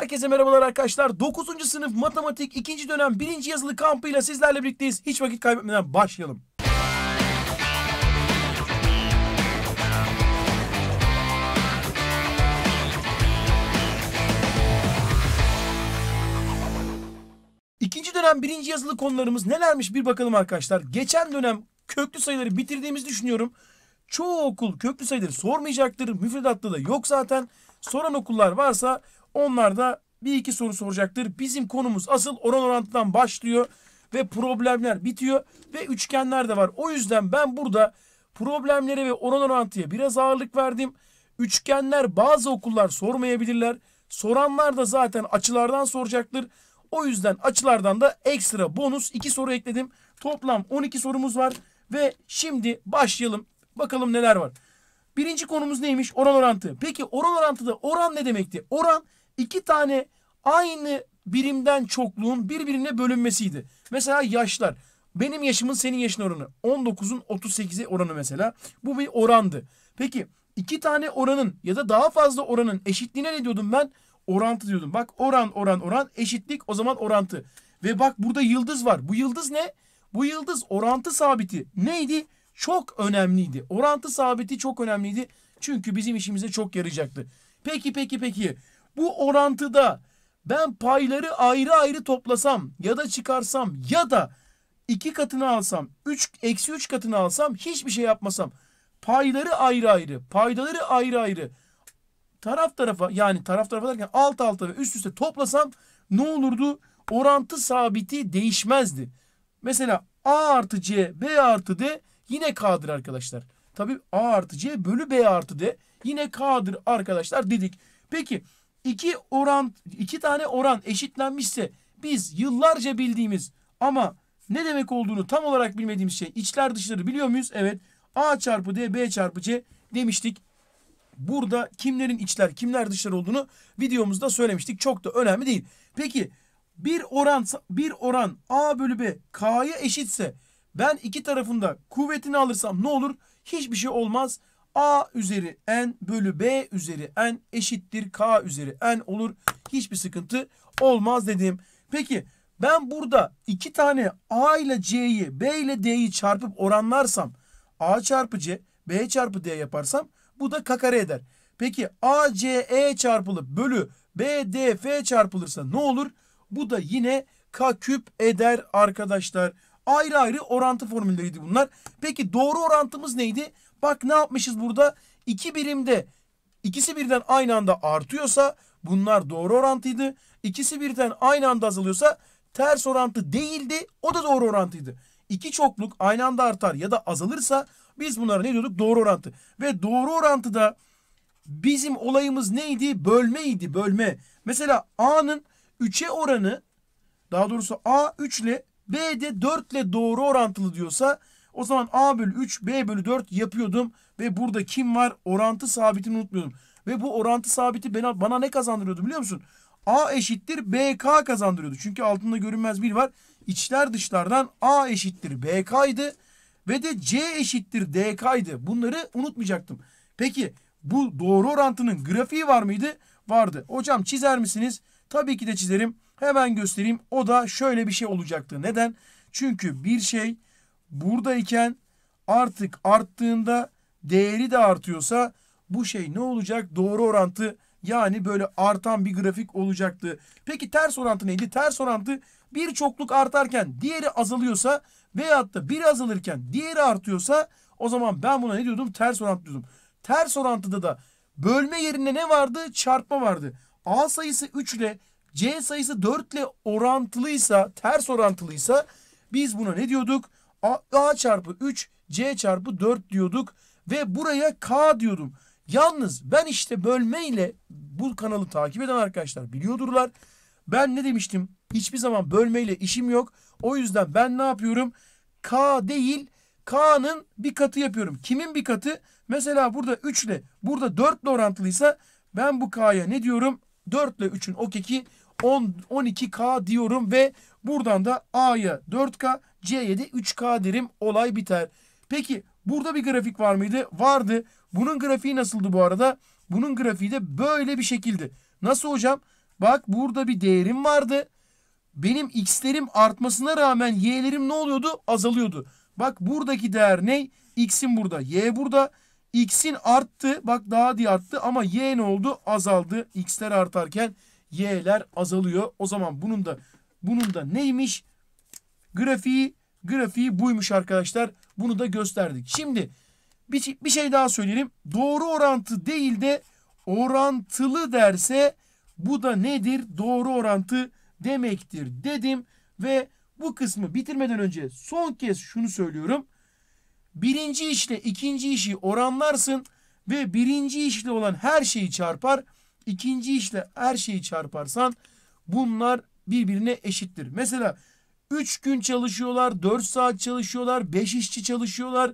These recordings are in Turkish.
Herkese merhabalar arkadaşlar. 9. sınıf matematik 2. dönem 1. yazılı kampıyla sizlerle birlikteyiz. Hiç vakit kaybetmeden başlayalım. İkinci dönem birinci yazılı konularımız nelermiş bir bakalım arkadaşlar. Geçen dönem köklü sayıları bitirdiğimizi düşünüyorum. Çoğu okul köklü sayıları sormayacaktır. Müfredatta da yok zaten. Soran okullar varsa onlar da bir iki soru soracaktır. Bizim konumuz asıl oran orantıdan başlıyor ve problemler bitiyor ve üçgenler de var. O yüzden ben burada problemlere ve oran orantıya biraz ağırlık verdim. Üçgenler bazı okullar sormayabilirler. Soranlar da zaten açılardan soracaktır. O yüzden açılardan da ekstra bonus iki soru ekledim. Toplam 12 sorumuz var ve şimdi başlayalım. Bakalım neler var. Birinci konumuz neymiş? Oran orantı. Peki oran orantıda oran ne demekti? Oran iki tane aynı birimden çokluğun birbirine bölünmesiydi. Mesela yaşlar. Benim yaşımın senin yaşın oranı. 19'un 38'e oranı mesela. Bu bir orandı. Peki iki tane oranın ya da daha fazla oranın eşitliğine ne diyordum ben? Orantı diyordum. Bak oran oran oran eşitlik o zaman orantı. Ve bak burada yıldız var. Bu yıldız ne? Bu yıldız orantı sabiti neydi? Çok önemliydi. Orantı sabiti çok önemliydi. Çünkü bizim işimize çok yarayacaktı. Peki peki peki. Bu orantıda ben payları ayrı ayrı toplasam ya da çıkarsam ya da iki katını alsam, üç eksi üç katını alsam hiçbir şey yapmasam payları ayrı ayrı, paydaları ayrı ayrı taraf tarafa yani taraf tarafa derken alt alta ve üst üste toplasam ne olurdu? Orantı sabiti değişmezdi. Mesela A artı C, B artı D yine K'dır arkadaşlar. Tabii A artı C bölü B artı D yine K'dır arkadaşlar dedik. Peki iki oran iki tane oran eşitlenmişse biz yıllarca bildiğimiz ama ne demek olduğunu tam olarak bilmediğimiz şey içler dışları biliyor muyuz? Evet. A çarpı D, B çarpı C demiştik. Burada kimlerin içler, kimler dışlar olduğunu videomuzda söylemiştik. Çok da önemli değil. Peki bir oran bir oran A bölü B K'ya eşitse ben iki tarafında kuvvetini alırsam ne olur? Hiçbir şey olmaz. A üzeri n bölü B üzeri n eşittir K üzeri n olur. Hiçbir sıkıntı olmaz dedim. Peki ben burada iki tane A ile C'yi B ile D'yi çarpıp oranlarsam A çarpı C B çarpı D yaparsam bu da K kare eder. Peki A C E çarpılıp bölü B D F çarpılırsa ne olur? Bu da yine K küp eder arkadaşlar. Ayrı ayrı orantı formülleriydi bunlar. Peki doğru orantımız neydi? Bak ne yapmışız burada? İki birimde ikisi birden aynı anda artıyorsa bunlar doğru orantıydı. İkisi birden aynı anda azalıyorsa ters orantı değildi. O da doğru orantıydı. İki çokluk aynı anda artar ya da azalırsa biz bunlara ne diyorduk? Doğru orantı. Ve doğru orantıda bizim olayımız neydi? Bölmeydi. Bölme. Mesela A'nın 3'e oranı daha doğrusu A 3 ile B de 4 ile doğru orantılı diyorsa o zaman A bölü 3 B bölü 4 yapıyordum. Ve burada kim var? Orantı sabitini unutmuyordum. Ve bu orantı sabiti bana, bana ne kazandırıyordu biliyor musun? A eşittir BK kazandırıyordu. Çünkü altında görünmez bir var. İçler dışlardan A eşittir BK'ydı. Ve de C eşittir DK'ydı. Bunları unutmayacaktım. Peki bu doğru orantının grafiği var mıydı? Vardı. Hocam çizer misiniz? Tabii ki de çizerim. Hemen göstereyim. O da şöyle bir şey olacaktı. Neden? Çünkü bir şey buradayken artık arttığında değeri de artıyorsa bu şey ne olacak? Doğru orantı yani böyle artan bir grafik olacaktı. Peki ters orantı neydi? Ters orantı bir çokluk artarken diğeri azalıyorsa veyahut da biri azalırken diğeri artıyorsa o zaman ben buna ne diyordum? Ters orantı diyordum. Ters orantıda da bölme yerine ne vardı? Çarpma vardı. A sayısı 3 ile C sayısı 4 ile orantılıysa, ters orantılıysa biz buna ne diyorduk? A, A çarpı 3 C çarpı 4 diyorduk ve buraya K diyordum. Yalnız ben işte bölmeyle bu kanalı takip eden arkadaşlar biliyordurlar. Ben ne demiştim? Hiçbir zaman bölmeyle işim yok. O yüzden ben ne yapıyorum? K değil K'nın bir katı yapıyorum. Kimin bir katı? Mesela burada 3 ile burada 4 ile orantılıysa ben bu K'ya ne diyorum? 4 ile 3'ün o ok 10, 12K diyorum ve buradan da A'ya 4K, C'ye de 3K derim. Olay biter. Peki burada bir grafik var mıydı? Vardı. Bunun grafiği nasıldı bu arada? Bunun grafiği de böyle bir şekilde. Nasıl hocam? Bak burada bir değerim vardı. Benim x'lerim artmasına rağmen y'lerim ne oluyordu? Azalıyordu. Bak buradaki değer ne? X'in burada. Y burada. X'in arttı. Bak daha diye arttı ama y ne oldu? Azaldı. X'ler artarken y'ler azalıyor. O zaman bunun da bunun da neymiş? Grafiği grafiği buymuş arkadaşlar. Bunu da gösterdik. Şimdi bir, bir şey daha söyleyelim. Doğru orantı değil de orantılı derse bu da nedir? Doğru orantı demektir dedim ve bu kısmı bitirmeden önce son kez şunu söylüyorum. Birinci işle ikinci işi oranlarsın ve birinci işle olan her şeyi çarpar ikinci işle her şeyi çarparsan bunlar birbirine eşittir. Mesela 3 gün çalışıyorlar, 4 saat çalışıyorlar, 5 işçi çalışıyorlar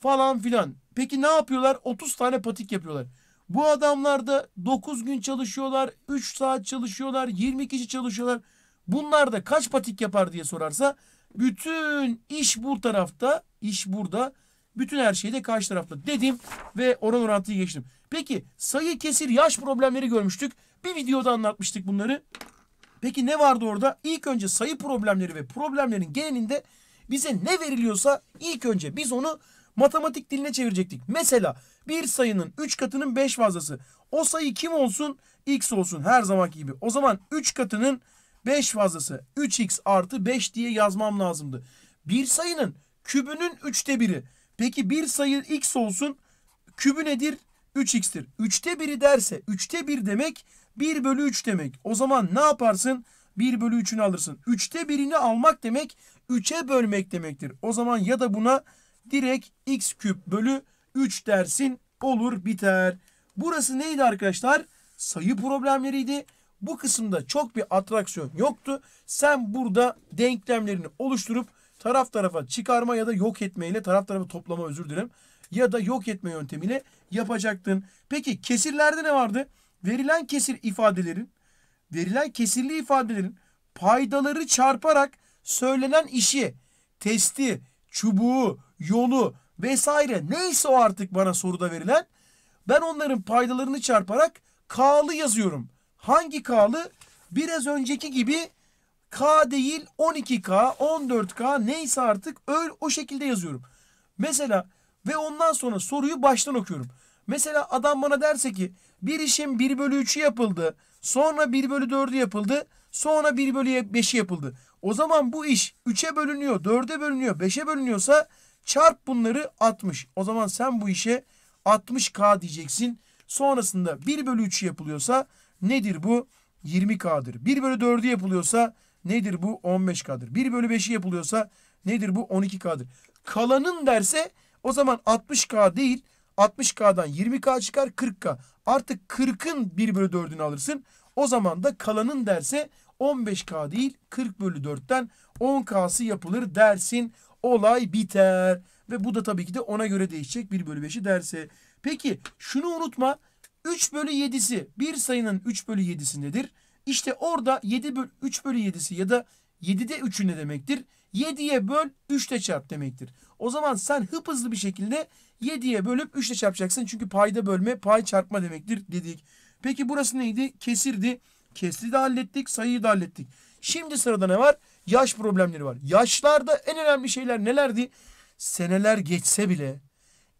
falan filan. Peki ne yapıyorlar? 30 tane patik yapıyorlar. Bu adamlar da 9 gün çalışıyorlar, 3 saat çalışıyorlar, 20 kişi çalışıyorlar. Bunlar da kaç patik yapar diye sorarsa bütün iş bu tarafta, iş burada. Bütün her şeyi de karşı tarafta dedim ve oran orantıyı geçtim. Peki sayı kesir yaş problemleri görmüştük. Bir videoda anlatmıştık bunları. Peki ne vardı orada? İlk önce sayı problemleri ve problemlerin genelinde bize ne veriliyorsa ilk önce biz onu matematik diline çevirecektik. Mesela bir sayının 3 katının 5 fazlası. O sayı kim olsun? X olsun her zamanki gibi. O zaman 3 katının 5 fazlası 3x artı 5 diye yazmam lazımdı. Bir sayının kübünün 3'te biri. Peki bir sayı x olsun. Kübü nedir? 3x'tir. 3'te 1'i derse 3'te 1 demek 1 bölü 3 demek. O zaman ne yaparsın? 1 bölü 3'ünü alırsın. 3'te 1'ini almak demek 3'e bölmek demektir. O zaman ya da buna direkt x küp bölü 3 dersin olur biter. Burası neydi arkadaşlar? Sayı problemleriydi. Bu kısımda çok bir atraksiyon yoktu. Sen burada denklemlerini oluşturup taraf tarafa çıkarma ya da yok etmeyle taraf tarafa toplama özür dilerim ya da yok etme yöntemiyle yapacaktın. Peki kesirlerde ne vardı? Verilen kesir ifadelerin verilen kesirli ifadelerin paydaları çarparak söylenen işi, testi, çubuğu, yolu vesaire neyse o artık bana soruda verilen ben onların paydalarını çarparak K'lı yazıyorum. Hangi K'lı? Biraz önceki gibi K değil 12K, 14K neyse artık öyle o şekilde yazıyorum. Mesela ve ondan sonra soruyu baştan okuyorum. Mesela adam bana derse ki bir işin 1 bölü 3'ü yapıldı. Sonra 1 bölü 4'ü yapıldı. Sonra 1 bölü 5'i yapıldı. O zaman bu iş 3'e bölünüyor, 4'e bölünüyor, 5'e bölünüyorsa çarp bunları 60. O zaman sen bu işe 60K diyeceksin. Sonrasında 1 bölü 3'ü yapılıyorsa nedir bu? 20K'dır. 1 bölü 4'ü yapılıyorsa nedir bu? 15 kadır 1 bölü 5'i yapılıyorsa nedir bu? 12 kadır Kalanın derse o zaman 60K değil 60K'dan 20K çıkar 40K. Artık 40'ın 1 bölü 4'ünü alırsın. O zaman da kalanın derse 15K değil 40 bölü 4'ten 10K'sı yapılır dersin. Olay biter. Ve bu da tabii ki de ona göre değişecek 1 bölü 5'i derse. Peki şunu unutma. 3 bölü 7'si bir sayının 3 bölü 7'si nedir? İşte orada 7 böl 3 bölü 7'si ya da 7'de 3'ü ne demektir? 7'ye böl 3'te çarp demektir. O zaman sen hıp hızlı bir şekilde 7'ye bölüp 3'te çarpacaksın. Çünkü payda bölme pay çarpma demektir dedik. Peki burası neydi? Kesirdi. Kesri de hallettik sayıyı da hallettik. Şimdi sırada ne var? Yaş problemleri var. Yaşlarda en önemli şeyler nelerdi? Seneler geçse bile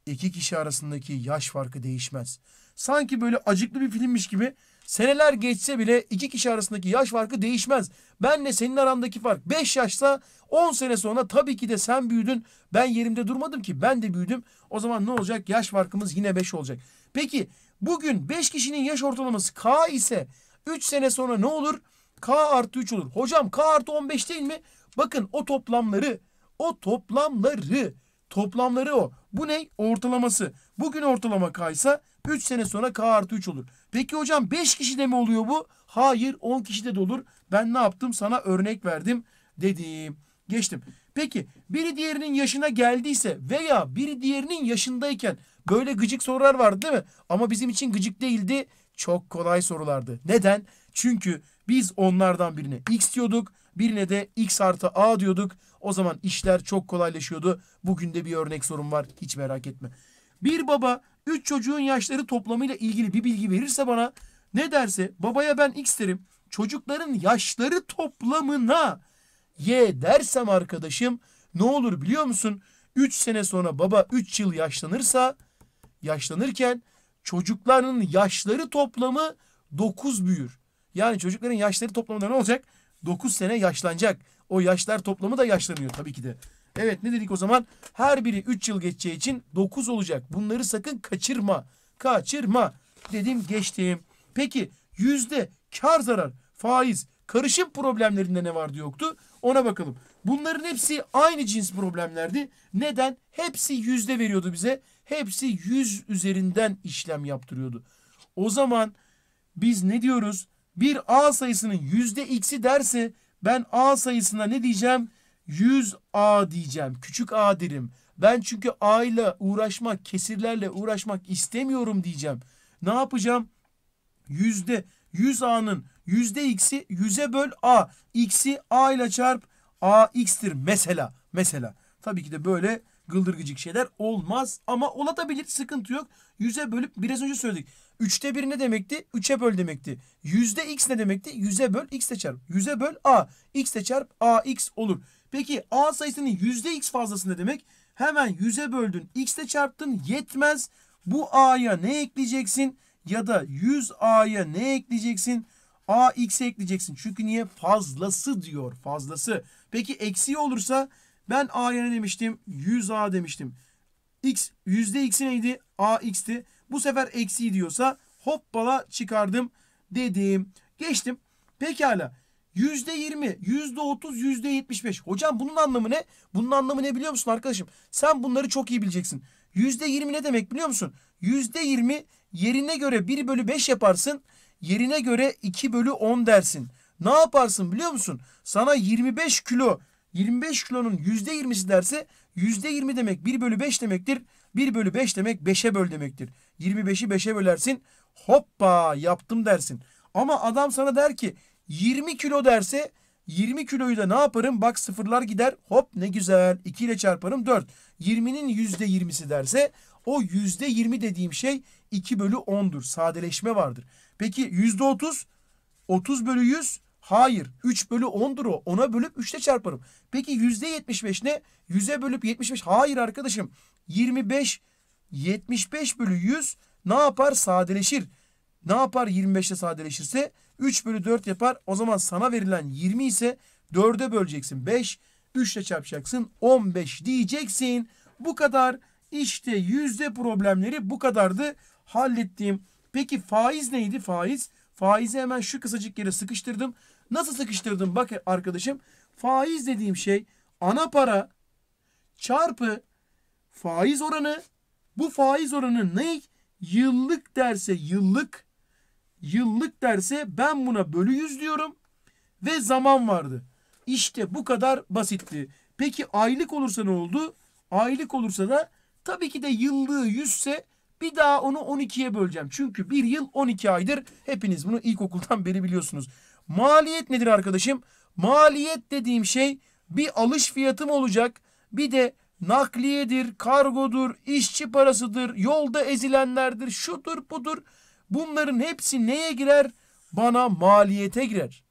iki kişi arasındaki yaş farkı değişmez. Sanki böyle acıklı bir filmmiş gibi Seneler geçse bile iki kişi arasındaki yaş farkı değişmez. Benle senin arandaki fark 5 yaşsa 10 sene sonra tabii ki de sen büyüdün. Ben yerimde durmadım ki ben de büyüdüm. O zaman ne olacak? Yaş farkımız yine 5 olacak. Peki bugün 5 kişinin yaş ortalaması K ise 3 sene sonra ne olur? K artı 3 olur. Hocam K artı 15 değil mi? Bakın o toplamları, o toplamları, toplamları o. Bu ne? Ortalaması. Bugün ortalama K ise 3 sene sonra K artı 3 olur. Peki hocam 5 kişide mi oluyor bu? Hayır 10 kişide de olur. Ben ne yaptım? Sana örnek verdim dediğim Geçtim. Peki biri diğerinin yaşına geldiyse veya biri diğerinin yaşındayken böyle gıcık sorular vardı değil mi? Ama bizim için gıcık değildi. Çok kolay sorulardı. Neden? Çünkü biz onlardan birine x diyorduk. Birine de x artı a diyorduk. O zaman işler çok kolaylaşıyordu. Bugün de bir örnek sorum var. Hiç merak etme. Bir baba 3 çocuğun yaşları toplamıyla ilgili bir bilgi verirse bana ne derse babaya ben x derim. Çocukların yaşları toplamına y dersem arkadaşım ne olur biliyor musun? 3 sene sonra baba 3 yıl yaşlanırsa yaşlanırken çocukların yaşları toplamı 9 büyür. Yani çocukların yaşları toplamında ne olacak? 9 sene yaşlanacak. O yaşlar toplamı da yaşlanıyor tabii ki de. Evet ne dedik o zaman? Her biri 3 yıl geçeceği için 9 olacak. Bunları sakın kaçırma. Kaçırma. Dedim geçtim. Peki yüzde kar zarar faiz karışım problemlerinde ne vardı yoktu? Ona bakalım. Bunların hepsi aynı cins problemlerdi. Neden? Hepsi yüzde veriyordu bize. Hepsi yüz üzerinden işlem yaptırıyordu. O zaman biz ne diyoruz? Bir A sayısının yüzde x'i derse ben A sayısına ne diyeceğim? 100 A diyeceğim. Küçük A derim. Ben çünkü A ile uğraşmak, kesirlerle uğraşmak istemiyorum diyeceğim. Ne yapacağım? Yüzde 100 A'nın yüzde X'i 100'e böl A. X'i A ile çarp A X'tir mesela. Mesela. Tabii ki de böyle gıldırgıcık şeyler olmaz ama olabilir sıkıntı yok. 100'e bölüp biraz önce söyledik. 3'te 1 ne demekti? 3'e böl demekti. Yüzde X ne demekti? 100'e böl X'te çarp. 100'e böl A. X'te çarp A X olur. Peki A sayısının yüzde x fazlası ne demek? Hemen yüze böldün. X'le çarptın yetmez. Bu A'ya ne ekleyeceksin? Ya da 100 A'ya ne ekleyeceksin? A X'e ekleyeceksin. Çünkü niye? Fazlası diyor. Fazlası. Peki eksiği olursa ben A'ya ne demiştim? 100 A demiştim. X, yüzde X'i neydi? A X'ti. Bu sefer eksiği diyorsa hoppala çıkardım dedim. Geçtim. Pekala. Yüzde yirmi, yüzde otuz, yüzde yetmiş beş. Hocam bunun anlamı ne? Bunun anlamı ne biliyor musun arkadaşım? Sen bunları çok iyi bileceksin. Yüzde yirmi ne demek biliyor musun? Yüzde yirmi yerine göre bir bölü beş yaparsın. Yerine göre iki bölü on dersin. Ne yaparsın biliyor musun? Sana yirmi beş kilo yirmi beş kilonun yüzde yirmisi derse yüzde yirmi demek bir bölü beş demektir. Bir bölü beş demek beşe böl demektir. Yirmi beşi beşe bölersin. Hoppa yaptım dersin. Ama adam sana der ki 20 kilo derse 20 kiloyu da ne yaparım? Bak sıfırlar gider. Hop ne güzel. 2 ile çarparım 4. 20'nin %20'si derse o %20 dediğim şey 2 bölü 10'dur. Sadeleşme vardır. Peki %30? 30 bölü 100? Hayır. 3 bölü 10'dur o. 10'a bölüp 3'te çarparım. Peki %75 ne? 100'e bölüp 75. Hayır arkadaşım. 25, 75 bölü 100 ne yapar? Sadeleşir. Ne yapar 25 ile sadeleşirse? 3 bölü 4 yapar. O zaman sana verilen 20 ise 4'e böleceksin 5. 3 ile çarpacaksın 15 diyeceksin. Bu kadar İşte yüzde problemleri bu kadardı. Hallettiğim. Peki faiz neydi faiz? Faizi hemen şu kısacık yere sıkıştırdım. Nasıl sıkıştırdım? Bak arkadaşım faiz dediğim şey ana para çarpı faiz oranı. Bu faiz oranı ne? Yıllık derse yıllık yıllık derse ben buna bölü yüz diyorum ve zaman vardı. İşte bu kadar basitti. Peki aylık olursa ne oldu? Aylık olursa da tabii ki de yıllığı yüzse bir daha onu 12'ye böleceğim. Çünkü bir yıl 12 aydır. Hepiniz bunu ilkokuldan beri biliyorsunuz. Maliyet nedir arkadaşım? Maliyet dediğim şey bir alış fiyatım olacak. Bir de nakliyedir, kargodur, işçi parasıdır, yolda ezilenlerdir, şudur budur. Bunların hepsi neye girer? Bana maliyete girer.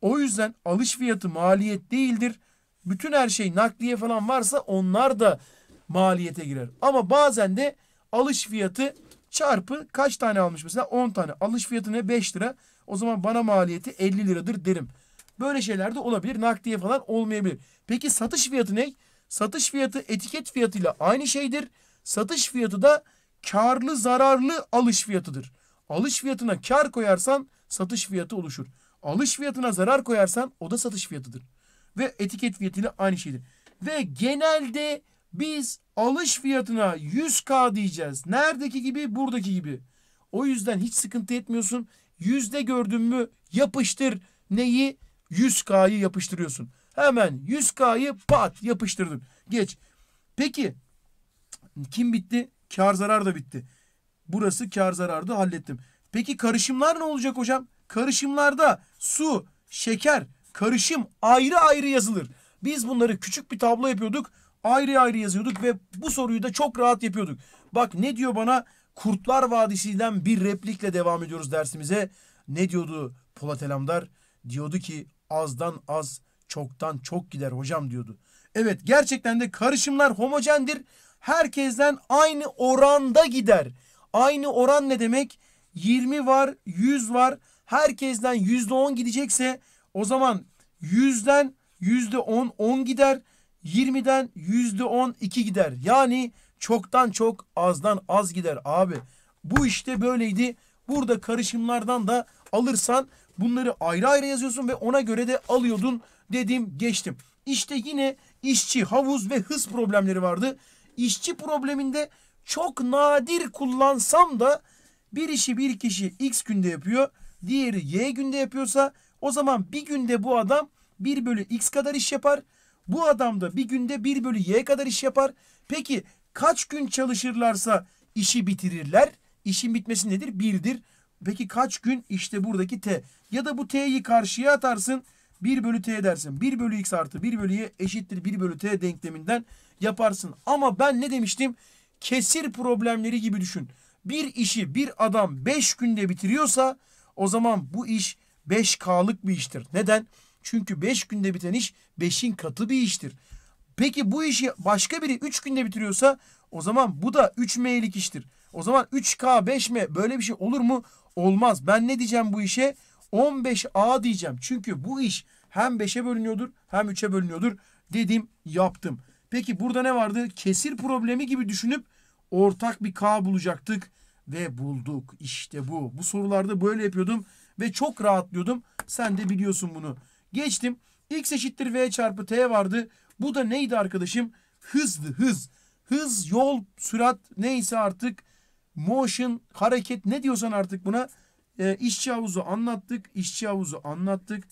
O yüzden alış fiyatı maliyet değildir. Bütün her şey nakliye falan varsa onlar da maliyete girer. Ama bazen de alış fiyatı çarpı kaç tane almış mesela 10 tane. Alış fiyatı ne 5 lira. O zaman bana maliyeti 50 liradır derim. Böyle şeyler de olabilir. Nakliye falan olmayabilir. Peki satış fiyatı ne? Satış fiyatı etiket fiyatıyla aynı şeydir. Satış fiyatı da karlı zararlı alış fiyatıdır. Alış fiyatına kar koyarsan satış fiyatı oluşur. Alış fiyatına zarar koyarsan o da satış fiyatıdır. Ve etiket fiyatıyla aynı şeydir. Ve genelde biz alış fiyatına 100K diyeceğiz. Neredeki gibi buradaki gibi. O yüzden hiç sıkıntı etmiyorsun. Yüzde gördün mü yapıştır neyi? 100K'yı yapıştırıyorsun. Hemen 100K'yı pat yapıştırdın. Geç. Peki kim bitti? Kar zarar da bitti. Burası kar zarardı hallettim. Peki karışımlar ne olacak hocam? Karışımlarda su, şeker, karışım ayrı ayrı yazılır. Biz bunları küçük bir tablo yapıyorduk. Ayrı ayrı yazıyorduk ve bu soruyu da çok rahat yapıyorduk. Bak ne diyor bana? Kurtlar Vadisi'den bir replikle devam ediyoruz dersimize. Ne diyordu Polat Alemdar? Diyordu ki azdan az, çoktan çok gider hocam diyordu. Evet gerçekten de karışımlar homojendir. Herkesten aynı oranda gider. Aynı oran ne demek? 20 var, 100 var. Herkesten %10 gidecekse o zaman 100'den %10 10 gider. 20'den %10 2 gider. Yani çoktan çok azdan az gider abi. Bu işte böyleydi. Burada karışımlardan da alırsan bunları ayrı ayrı yazıyorsun ve ona göre de alıyordun dedim geçtim. İşte yine işçi, havuz ve hız problemleri vardı. İşçi probleminde çok nadir kullansam da bir işi bir kişi X günde yapıyor. Diğeri Y günde yapıyorsa o zaman bir günde bu adam 1 bölü X kadar iş yapar. Bu adam da bir günde 1 bölü Y kadar iş yapar. Peki kaç gün çalışırlarsa işi bitirirler? İşin bitmesi nedir? 1'dir. Peki kaç gün? işte buradaki T. Ya da bu T'yi karşıya atarsın. 1 bölü t dersin. 1 bölü x artı 1 bölü y eşittir 1 bölü t denkleminden yaparsın. Ama ben ne demiştim? kesir problemleri gibi düşün. Bir işi bir adam 5 günde bitiriyorsa o zaman bu iş 5K'lık bir iştir. Neden? Çünkü 5 günde biten iş 5'in katı bir iştir. Peki bu işi başka biri 3 günde bitiriyorsa o zaman bu da 3M'lik iştir. O zaman 3K 5M böyle bir şey olur mu? Olmaz. Ben ne diyeceğim bu işe? 15A diyeceğim. Çünkü bu iş hem 5'e bölünüyordur hem 3'e bölünüyordur. Dedim yaptım. Peki burada ne vardı? Kesir problemi gibi düşünüp ortak bir K bulacaktık ve bulduk. İşte bu. Bu sorularda böyle yapıyordum ve çok rahatlıyordum. Sen de biliyorsun bunu. Geçtim. X eşittir V çarpı T vardı. Bu da neydi arkadaşım? Hızdı hız. Hız, yol, sürat neyse artık motion, hareket ne diyorsan artık buna e, işçi havuzu anlattık. işçi havuzu anlattık.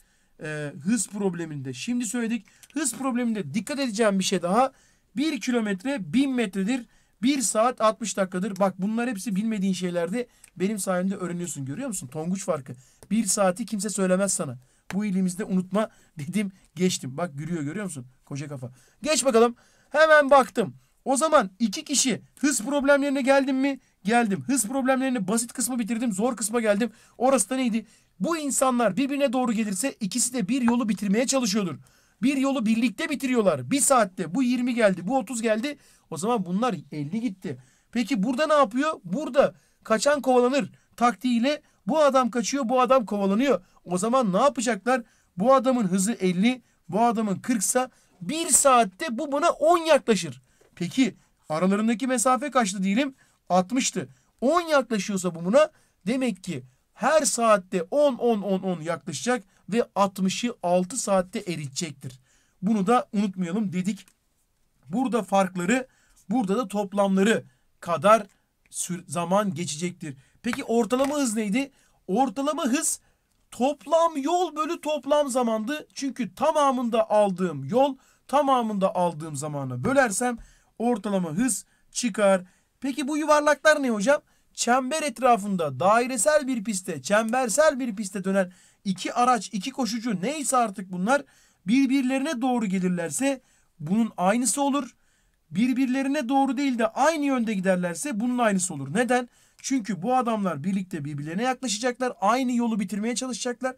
E, hız probleminde şimdi söyledik. Hız probleminde dikkat edeceğim bir şey daha. 1 kilometre 1000 metredir. 1 saat 60 dakikadır. Bak bunlar hepsi bilmediğin şeylerdi. benim sayemde öğreniyorsun. Görüyor musun? Tonguç farkı. 1 saati kimse söylemez sana. Bu ilimizde unutma dedim geçtim. Bak gülüyor görüyor musun? Koca kafa. Geç bakalım. Hemen baktım. O zaman iki kişi hız problemlerine geldim mi? Geldim. Hız problemlerini basit kısmı bitirdim. Zor kısma geldim. Orası da neydi? Bu insanlar birbirine doğru gelirse ikisi de bir yolu bitirmeye çalışıyordur. Bir yolu birlikte bitiriyorlar. Bir saatte bu 20 geldi, bu 30 geldi. O zaman bunlar 50 gitti. Peki burada ne yapıyor? Burada kaçan kovalanır taktiğiyle bu adam kaçıyor, bu adam kovalanıyor. O zaman ne yapacaklar? Bu adamın hızı 50, bu adamın 40 sa bir saatte bu buna 10 yaklaşır. Peki aralarındaki mesafe kaçtı diyelim? 60'tı. 10 yaklaşıyorsa bu buna demek ki her saatte 10-10-10-10 yaklaşacak ve 60'ı 6 saatte eritecektir. Bunu da unutmayalım dedik. Burada farkları, burada da toplamları kadar zaman geçecektir. Peki ortalama hız neydi? Ortalama hız toplam yol bölü toplam zamandı. Çünkü tamamında aldığım yol tamamında aldığım zamanı bölersem ortalama hız çıkar. Peki bu yuvarlaklar ne hocam? çember etrafında dairesel bir pistte, çembersel bir pistte dönen iki araç, iki koşucu neyse artık bunlar birbirlerine doğru gelirlerse bunun aynısı olur. Birbirlerine doğru değil de aynı yönde giderlerse bunun aynısı olur. Neden? Çünkü bu adamlar birlikte birbirlerine yaklaşacaklar. Aynı yolu bitirmeye çalışacaklar.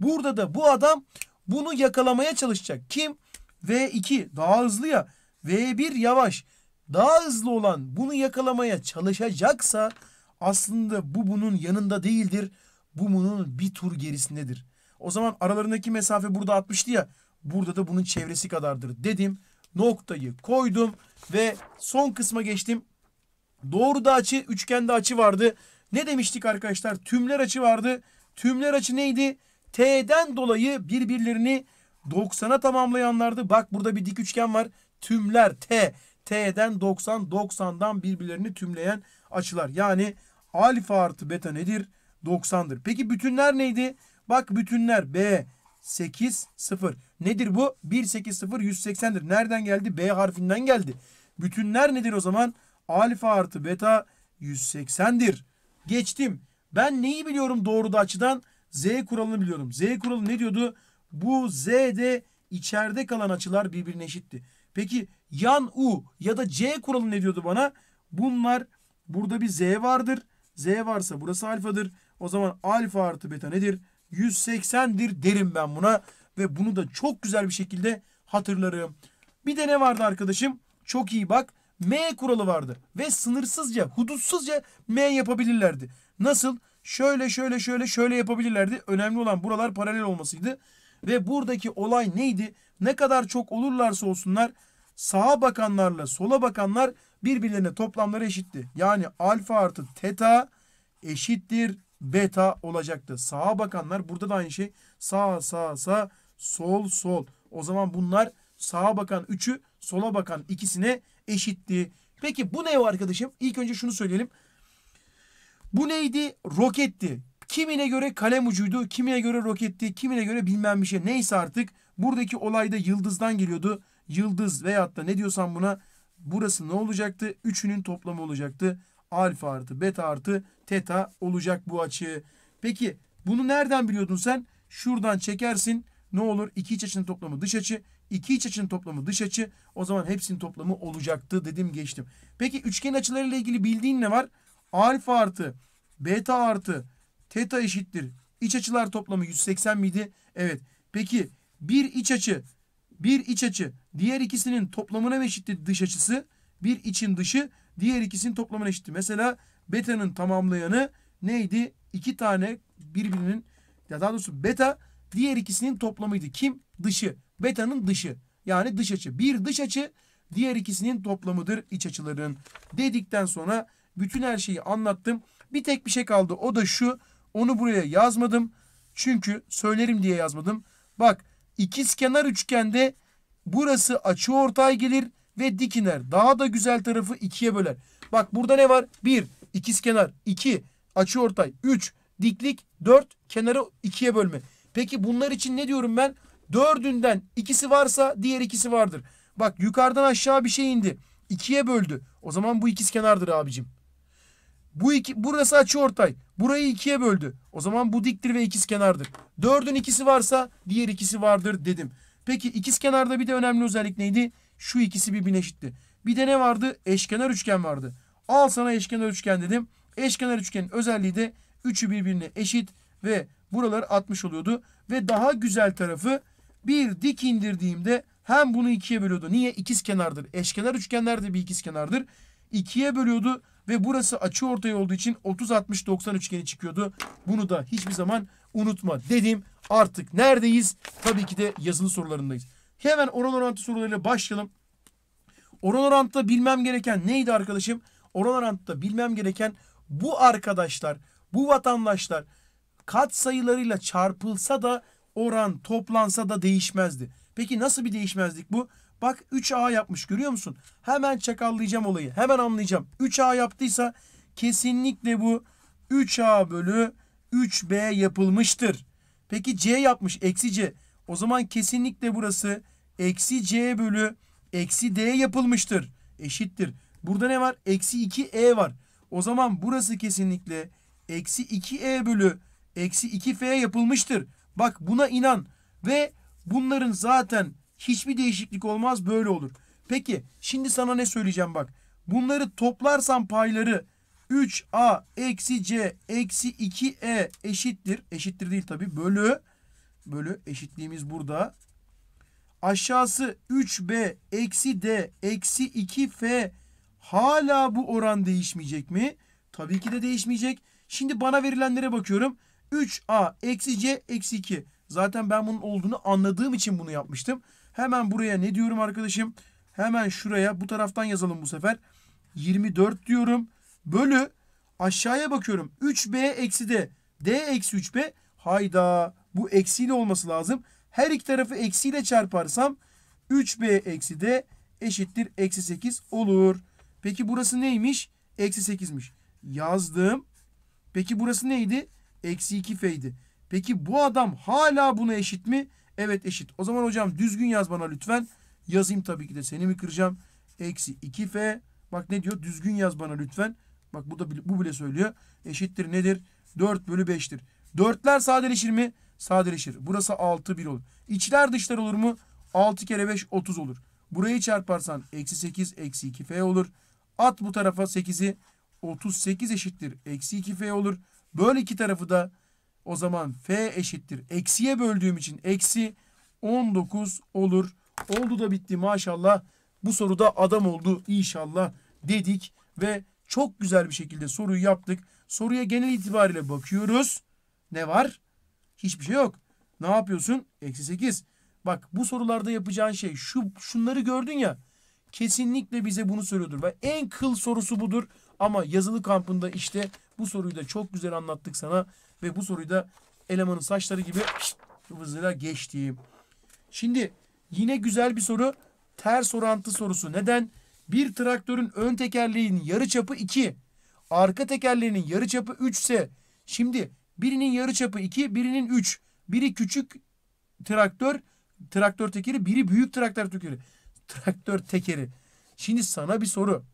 Burada da bu adam bunu yakalamaya çalışacak. Kim? V2 daha hızlı ya. V1 yavaş. Daha hızlı olan bunu yakalamaya çalışacaksa aslında bu bunun yanında değildir. Bu bunun bir tur gerisindedir. O zaman aralarındaki mesafe burada 60'tı ya. Burada da bunun çevresi kadardır dedim. Noktayı koydum ve son kısma geçtim. Doğru da açı, üçgende açı vardı. Ne demiştik arkadaşlar? Tümler açı vardı. Tümler açı neydi? T'den dolayı birbirlerini 90'a tamamlayanlardı. Bak burada bir dik üçgen var. Tümler T. T'den 90, 90'dan birbirlerini tümleyen açılar. Yani alfa artı beta nedir? 90'dır. Peki bütünler neydi? Bak bütünler B 8 0. Nedir bu? 1 8 0 180'dir. Nereden geldi? B harfinden geldi. Bütünler nedir o zaman? Alfa artı beta 180'dir. Geçtim. Ben neyi biliyorum doğruda açıdan? Z kuralını biliyorum. Z kuralı ne diyordu? Bu Z'de içeride kalan açılar birbirine eşitti. Peki yan U ya da C kuralı ne diyordu bana? Bunlar burada bir Z vardır. Z varsa burası alfadır. O zaman alfa artı beta nedir? 180'dir derim ben buna. Ve bunu da çok güzel bir şekilde hatırlarım. Bir de ne vardı arkadaşım? Çok iyi bak. M kuralı vardı. Ve sınırsızca, hudutsuzca M yapabilirlerdi. Nasıl? Şöyle, şöyle, şöyle, şöyle yapabilirlerdi. Önemli olan buralar paralel olmasıydı. Ve buradaki olay neydi? Ne kadar çok olurlarsa olsunlar sağa bakanlarla sola bakanlar birbirlerine toplamları eşitti. Yani alfa artı teta eşittir beta olacaktı. Sağa bakanlar burada da aynı şey. Sağ sağ sağ sol sol. O zaman bunlar sağa bakan 3'ü sola bakan ikisine eşitti. Peki bu ne arkadaşım? İlk önce şunu söyleyelim. Bu neydi? Roketti. Kimine göre kalem ucuydu, kimine göre roketti, kimine göre bilmem bir şey. Neyse artık buradaki olayda yıldızdan geliyordu yıldız veyahut da ne diyorsan buna burası ne olacaktı? Üçünün toplamı olacaktı. Alfa artı beta artı teta olacak bu açı. Peki bunu nereden biliyordun sen? Şuradan çekersin ne olur? İki iç açının toplamı dış açı. İki iç açının toplamı dış açı. O zaman hepsinin toplamı olacaktı dedim geçtim. Peki üçgen açılarıyla ilgili bildiğin ne var? Alfa artı beta artı teta eşittir. İç açılar toplamı 180 miydi? Evet. Peki bir iç açı bir iç açı diğer ikisinin toplamına eşittir dış açısı. Bir için dışı diğer ikisinin toplamına eşittir. Mesela beta'nın tamamlayanı neydi? İki tane birbirinin ya daha doğrusu beta diğer ikisinin toplamıydı. Kim? Dışı. Beta'nın dışı. Yani dış açı. Bir dış açı diğer ikisinin toplamıdır iç açıların. Dedikten sonra bütün her şeyi anlattım. Bir tek bir şey kaldı. O da şu. Onu buraya yazmadım. Çünkü söylerim diye yazmadım. Bak İkiz kenar üçgende burası açı ortay gelir ve dik iner. Daha da güzel tarafı ikiye böler. Bak burada ne var? Bir, ikiz kenar, 2 açı ortay, üç, diklik, dört kenarı ikiye bölme. Peki bunlar için ne diyorum ben? Dördünden ikisi varsa diğer ikisi vardır. Bak yukarıdan aşağı bir şey indi. İkiye böldü. O zaman bu ikiz kenardır abicim. Bu iki, burası açı ortay. Burayı ikiye böldü. O zaman bu diktir ve ikiz kenardır. Dördün ikisi varsa diğer ikisi vardır dedim. Peki ikiz kenarda bir de önemli özellik neydi? Şu ikisi birbirine eşitti. Bir de ne vardı? Eşkenar üçgen vardı. Al sana eşkenar üçgen dedim. Eşkenar üçgenin özelliği de üçü birbirine eşit ve buralar 60 oluyordu. Ve daha güzel tarafı bir dik indirdiğimde hem bunu ikiye bölüyordu. Niye? İkiz kenardır. Eşkenar üçgenler de bir ikiz kenardır. 2'ye bölüyordu ve burası açı ortay olduğu için 30-60-90 üçgeni çıkıyordu. Bunu da hiçbir zaman unutma dedim. Artık neredeyiz? Tabii ki de yazılı sorularındayız. Hemen oran orantı sorularıyla başlayalım. Oran orantıda bilmem gereken neydi arkadaşım? Oran orantıda bilmem gereken bu arkadaşlar, bu vatandaşlar kat sayılarıyla çarpılsa da oran toplansa da değişmezdi. Peki nasıl bir değişmezlik bu? Bak 3A yapmış görüyor musun? Hemen çakallayacağım olayı. Hemen anlayacağım. 3A yaptıysa kesinlikle bu 3A bölü 3B yapılmıştır. Peki C yapmış. Eksi C. O zaman kesinlikle burası eksi C bölü eksi D yapılmıştır. Eşittir. Burada ne var? Eksi 2E var. O zaman burası kesinlikle eksi 2E bölü eksi 2F yapılmıştır. Bak buna inan. Ve Bunların zaten hiçbir değişiklik olmaz böyle olur. Peki şimdi sana ne söyleyeceğim bak. Bunları toplarsan payları 3a eksi c eksi 2e eşittir. Eşittir değil tabi bölü. Bölü eşitliğimiz burada. Aşağısı 3b eksi d eksi 2f hala bu oran değişmeyecek mi? Tabii ki de değişmeyecek. Şimdi bana verilenlere bakıyorum. 3a eksi c eksi 2. Zaten ben bunun olduğunu anladığım için bunu yapmıştım. Hemen buraya ne diyorum arkadaşım? Hemen şuraya bu taraftan yazalım bu sefer. 24 diyorum. Bölü aşağıya bakıyorum. 3B eksi D. D eksi 3B. Hayda bu eksiyle olması lazım. Her iki tarafı eksiyle çarparsam 3B eksi D eşittir eksi 8 olur. Peki burası neymiş? Eksi 8'miş. Yazdım. Peki burası neydi? Eksi 2 F'ydi. Peki bu adam hala buna eşit mi? Evet eşit. O zaman hocam düzgün yaz bana lütfen. Yazayım tabii ki de seni mi kıracağım? Eksi 2f. Bak ne diyor? Düzgün yaz bana lütfen. Bak bu da bu bile söylüyor. Eşittir nedir? 4 bölü 5'tir. Dörtler sadeleşir mi? Sadeleşir. Burası 6 1 olur. İçler dışlar olur mu? 6 kere 5 30 olur. Burayı çarparsan eksi 8 eksi 2f olur. At bu tarafa 8'i 38 eşittir. Eksi 2f olur. Böl iki tarafı da o zaman f eşittir. Eksiye böldüğüm için eksi 19 olur. Oldu da bitti maşallah. Bu soruda adam oldu inşallah dedik ve çok güzel bir şekilde soruyu yaptık. Soruya genel itibariyle bakıyoruz. Ne var? Hiçbir şey yok. Ne yapıyorsun? Eksi 8. Bak bu sorularda yapacağın şey şu şunları gördün ya. Kesinlikle bize bunu söylüyordur. Ve en kıl sorusu budur. Ama yazılı kampında işte bu soruyu da çok güzel anlattık sana. Ve bu soruyu da elemanın saçları gibi hızıyla geçtim. Şimdi yine güzel bir soru. Ters orantı sorusu. Neden? Bir traktörün ön tekerleğinin çapı 2. Arka tekerleğinin yarıçapı 3 ise şimdi birinin yarı çapı 2, birinin 3. Biri küçük traktör, traktör tekeri, biri büyük traktör tekeri. Traktör tekeri. Şimdi sana bir soru.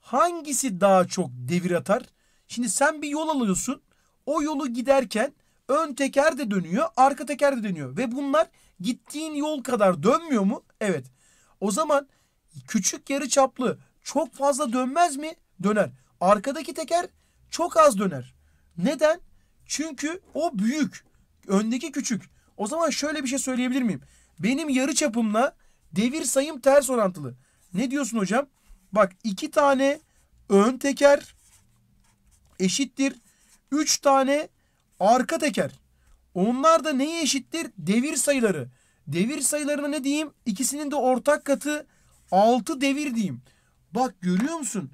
Hangisi daha çok devir atar? Şimdi sen bir yol alıyorsun. O yolu giderken ön teker de dönüyor, arka teker de dönüyor. Ve bunlar gittiğin yol kadar dönmüyor mu? Evet. O zaman küçük yarı çaplı çok fazla dönmez mi? Döner. Arkadaki teker çok az döner. Neden? Çünkü o büyük. Öndeki küçük. O zaman şöyle bir şey söyleyebilir miyim? Benim yarı çapımla devir sayım ters orantılı. Ne diyorsun hocam? Bak iki tane ön teker eşittir 3 tane arka teker. Onlar da neye eşittir? Devir sayıları. Devir sayılarını ne diyeyim? İkisinin de ortak katı 6 devir diyeyim. Bak görüyor musun?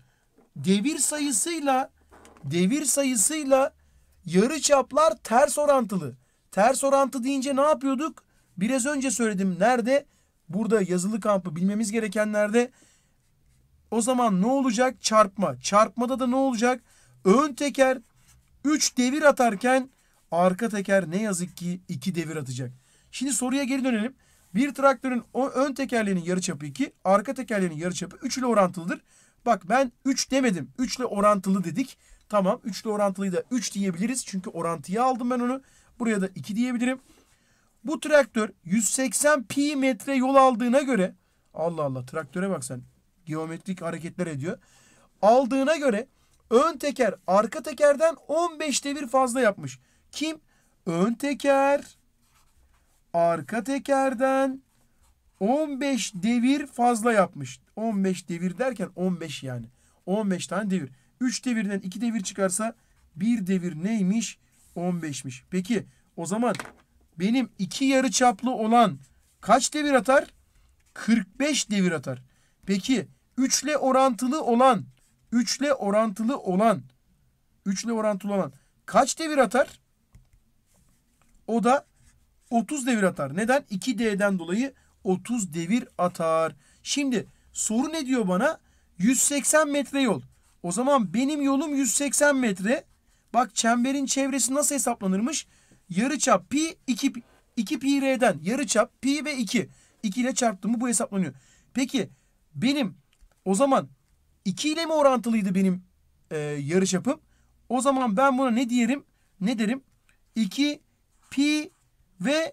Devir sayısıyla devir sayısıyla yarı çaplar ters orantılı. Ters orantı deyince ne yapıyorduk? Biraz önce söyledim. Nerede? Burada yazılı kampı bilmemiz gerekenlerde. O zaman ne olacak? Çarpma. Çarpmada da ne olacak? Ön teker 3 devir atarken arka teker ne yazık ki 2 devir atacak. Şimdi soruya geri dönelim. Bir traktörün ön tekerlerinin yarıçapı 2, arka tekerlerinin yarıçapı 3 ile orantılıdır. Bak ben 3 demedim. 3 ile orantılı dedik. Tamam 3 ile orantılıyı da 3 diyebiliriz. Çünkü orantıya aldım ben onu. Buraya da 2 diyebilirim. Bu traktör 180 pi metre yol aldığına göre Allah Allah traktöre bak sen. Geometrik hareketler ediyor. Aldığına göre Ön teker arka tekerden 15 devir fazla yapmış. Kim? Ön teker arka tekerden 15 devir fazla yapmış. 15 devir derken 15 yani. 15 tane devir. 3 devirden 2 devir çıkarsa 1 devir neymiş? 15'miş. Peki o zaman benim iki yarı çaplı olan kaç devir atar? 45 devir atar. Peki 3 ile orantılı olan 3 orantılı olan 3 orantılı olan kaç devir atar? O da 30 devir atar. Neden? 2D'den dolayı 30 devir atar. Şimdi soru ne diyor bana? 180 metre yol. O zaman benim yolum 180 metre. Bak çemberin çevresi nasıl hesaplanırmış? Yarıçap pi 2 2 pi r'den yarıçap pi ve 2. 2 ile çarptım mı bu hesaplanıyor. Peki benim o zaman 2 ile mi orantılıydı benim e, yarış yapım? O zaman ben buna ne diyelim? Ne derim? 2 pi ve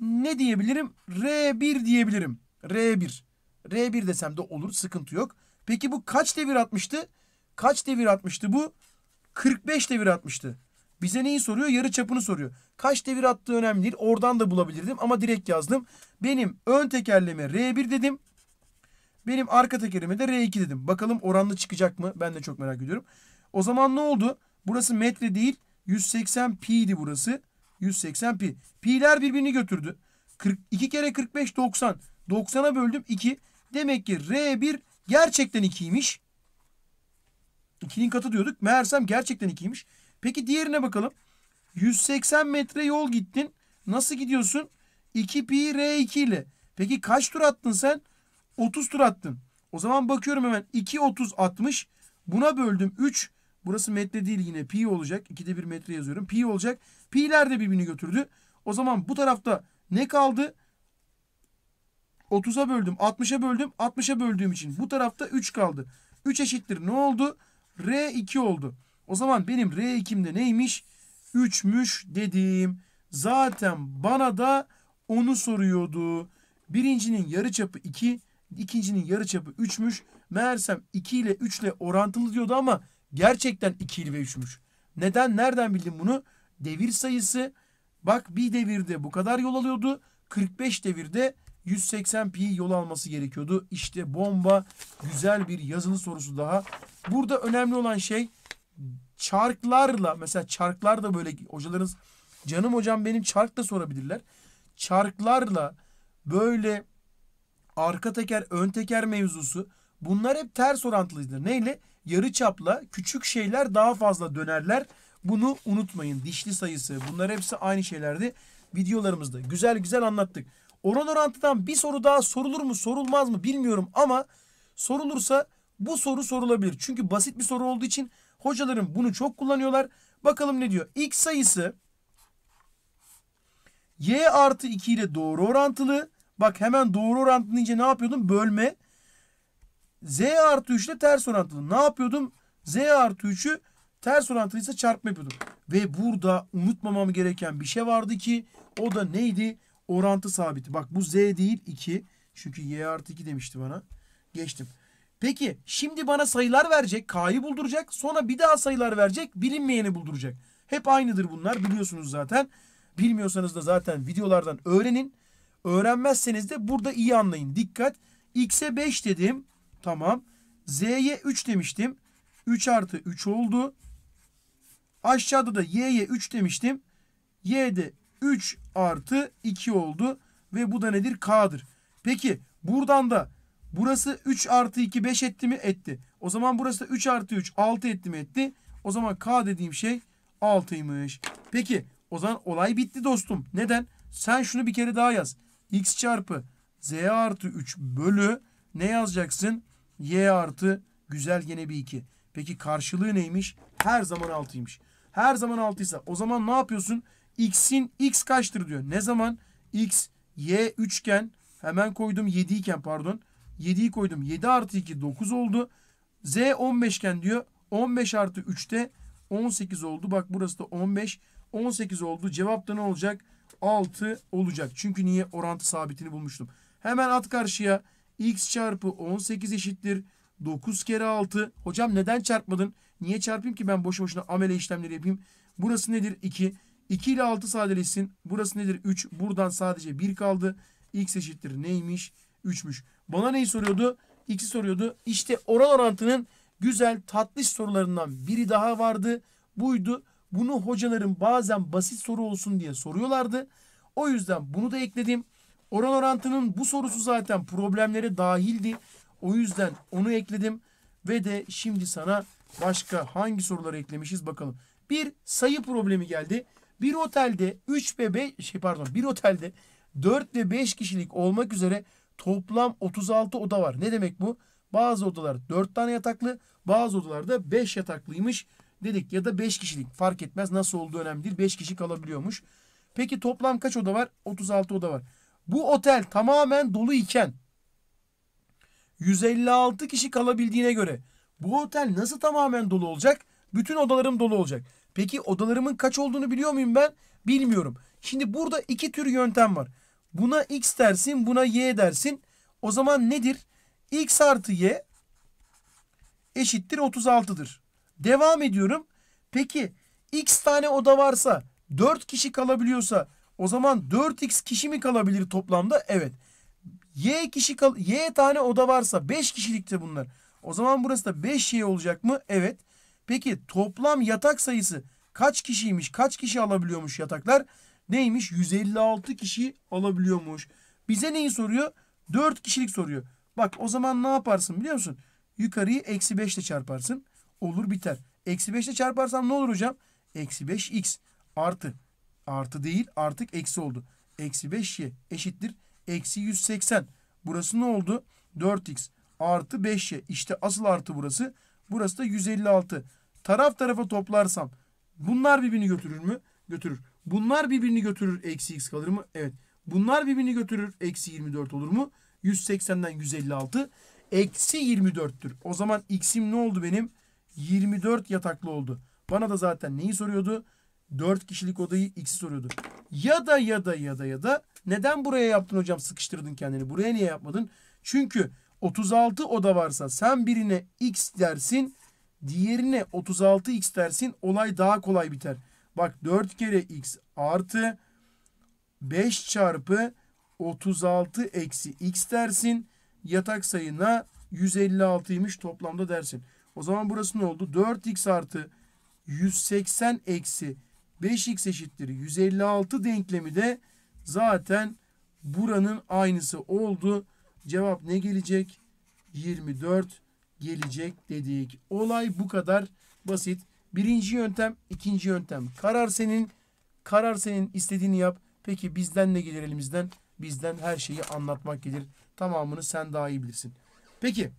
ne diyebilirim? R1 diyebilirim. R1. R1 desem de olur. Sıkıntı yok. Peki bu kaç devir atmıştı? Kaç devir atmıştı bu? 45 devir atmıştı. Bize neyi soruyor? Yarı çapını soruyor. Kaç devir attığı önemli değil. Oradan da bulabilirdim ama direkt yazdım. Benim ön tekerleme R1 dedim. Benim arka tekerime de R2 dedim. Bakalım oranlı çıkacak mı? Ben de çok merak ediyorum. O zaman ne oldu? Burası metre değil 180 pi'ydi burası. 180 pi. Pi'ler birbirini götürdü. 2 kere 45 90. 90'a böldüm 2. Demek ki R1 gerçekten 2'ymiş. 2'nin katı diyorduk. Meğersem gerçekten 2'ymiş. Peki diğerine bakalım. 180 metre yol gittin. Nasıl gidiyorsun? 2 pi R2 ile. Peki kaç tur attın sen? 30 tur attım. O zaman bakıyorum hemen 2 30 60 buna böldüm 3 burası metre değil yine pi olacak. 2'de 1 metre yazıyorum. Pi olacak. Pi'ler de birbirini götürdü. O zaman bu tarafta ne kaldı? 30'a böldüm. 60'a böldüm. 60'a böldüğüm için bu tarafta 3 kaldı. 3 eşittir. Ne oldu? R2 oldu. O zaman benim R2'imde neymiş? 3'müş dediğim. Zaten bana da onu soruyordu. Birincinin yarıçapı 2, İkincinin yarıçapı 3'müş. Meğersem 2 ile 3 ile orantılı diyordu ama gerçekten 2 ile 3'müş. Neden? Nereden bildim bunu? Devir sayısı bak bir devirde bu kadar yol alıyordu. 45 devirde 180 pi yol alması gerekiyordu. İşte bomba güzel bir yazılı sorusu daha. Burada önemli olan şey çarklarla mesela çarklar da böyle hocalarınız canım hocam benim çark da sorabilirler. Çarklarla böyle arka teker, ön teker mevzusu bunlar hep ters orantılıdır. Neyle? Yarı çapla küçük şeyler daha fazla dönerler. Bunu unutmayın. Dişli sayısı bunlar hepsi aynı şeylerdi. Videolarımızda güzel güzel anlattık. Oran orantıdan bir soru daha sorulur mu sorulmaz mı bilmiyorum ama sorulursa bu soru sorulabilir. Çünkü basit bir soru olduğu için hocalarım bunu çok kullanıyorlar. Bakalım ne diyor? X sayısı y artı 2 ile doğru orantılı Bak hemen doğru orantılı deyince ne yapıyordum? Bölme. Z artı 3 ile ters orantılı. Ne yapıyordum? Z artı 3'ü ters orantılıysa çarpma yapıyordum. Ve burada unutmamam gereken bir şey vardı ki o da neydi? Orantı sabiti. Bak bu Z değil 2. Çünkü Y artı 2 demişti bana. Geçtim. Peki şimdi bana sayılar verecek. K'yı bulduracak. Sonra bir daha sayılar verecek. Bilinmeyeni bulduracak. Hep aynıdır bunlar biliyorsunuz zaten. Bilmiyorsanız da zaten videolardan öğrenin. Öğrenmezseniz de burada iyi anlayın. Dikkat. X'e 5 dedim. Tamam. Z'ye 3 demiştim. 3 artı 3 oldu. Aşağıda da Y'ye 3 demiştim. Y'de 3 artı 2 oldu. Ve bu da nedir? K'dır. Peki buradan da burası 3 artı 2 5 etti mi? Etti. O zaman burası da 3 artı 3 6 etti mi? Etti. O zaman K dediğim şey 6'ymış. Peki o zaman olay bitti dostum. Neden? Sen şunu bir kere daha yaz x çarpı z artı 3 bölü ne yazacaksın? y artı güzel gene bir 2. Peki karşılığı neymiş? Her zaman 6'ymış. Her zaman 6'ysa o zaman ne yapıyorsun? x'in x kaçtır diyor. Ne zaman? x y 3 iken hemen koydum 7 iken pardon. 7'yi koydum. 7 artı 2 9 oldu. Z 15 iken diyor. 15 artı 3'te 18 oldu. Bak burası da 15. 18 oldu. Cevap da ne olacak? 6 olacak. Çünkü niye? Orantı sabitini bulmuştum. Hemen at karşıya. X çarpı 18 eşittir. 9 kere 6. Hocam neden çarpmadın? Niye çarpayım ki ben boşu boşuna amele işlemleri yapayım? Burası nedir? 2. 2 ile 6 sadeleşsin. Burası nedir? 3. Buradan sadece 1 kaldı. X eşittir neymiş? 3'müş. Bana neyi soruyordu? X'i soruyordu. İşte oral orantının güzel tatlış sorularından biri daha vardı. Buydu. Bunu hocaların bazen basit soru olsun diye soruyorlardı. O yüzden bunu da ekledim. Oran orantının bu sorusu zaten problemlere dahildi. O yüzden onu ekledim. Ve de şimdi sana başka hangi soruları eklemişiz bakalım. Bir sayı problemi geldi. Bir otelde 3 ve 5 şey pardon bir otelde 4 ve 5 kişilik olmak üzere toplam 36 oda var. Ne demek bu? Bazı odalar 4 tane yataklı, bazı odalar da 5 yataklıymış dedik. Ya da 5 kişilik fark etmez nasıl olduğu önemli değil. 5 kişi kalabiliyormuş. Peki toplam kaç oda var? 36 oda var. Bu otel tamamen dolu iken 156 kişi kalabildiğine göre bu otel nasıl tamamen dolu olacak? Bütün odalarım dolu olacak. Peki odalarımın kaç olduğunu biliyor muyum ben? Bilmiyorum. Şimdi burada iki tür yöntem var. Buna x dersin, buna y dersin. O zaman nedir? x artı y eşittir 36'dır. Devam ediyorum. Peki x tane oda varsa 4 kişi kalabiliyorsa o zaman 4x kişi mi kalabilir toplamda? Evet. Y kişi kal y tane oda varsa 5 kişilikte bunlar. O zaman burası da 5y olacak mı? Evet. Peki toplam yatak sayısı kaç kişiymiş? Kaç kişi alabiliyormuş yataklar? Neymiş? 156 kişi alabiliyormuş. Bize neyi soruyor? 4 kişilik soruyor. Bak o zaman ne yaparsın biliyor musun? Yukarıyı eksi 5 ile çarparsın olur biter. Eksi 5 ile çarparsam ne olur hocam? Eksi 5x artı. Artı değil artık eksi oldu. Eksi 5y eşittir. Eksi 180. Burası ne oldu? 4x artı 5y. İşte asıl artı burası. Burası da 156. Taraf tarafa toplarsam bunlar birbirini götürür mü? Götürür. Bunlar birbirini götürür. Eksi x kalır mı? Evet. Bunlar birbirini götürür. Eksi 24 olur mu? 180'den 156. Eksi 24'tür. O zaman x'im ne oldu benim? 24 yataklı oldu. Bana da zaten neyi soruyordu? 4 kişilik odayı x soruyordu. Ya da ya da ya da ya da neden buraya yaptın hocam sıkıştırdın kendini? Buraya niye yapmadın? Çünkü 36 oda varsa sen birine x dersin diğerine 36x dersin olay daha kolay biter. Bak 4 kere x artı 5 çarpı 36 eksi x dersin. Yatak sayına 156'ymış toplamda dersin. O zaman burası ne oldu? 4x artı 180 eksi 5x eşittir 156 denklemi de zaten buranın aynısı oldu. Cevap ne gelecek? 24 gelecek dedik. Olay bu kadar basit. Birinci yöntem, ikinci yöntem. Karar senin. Karar senin istediğini yap. Peki bizden ne gelir elimizden? Bizden her şeyi anlatmak gelir. Tamamını sen daha iyi bilirsin. Peki.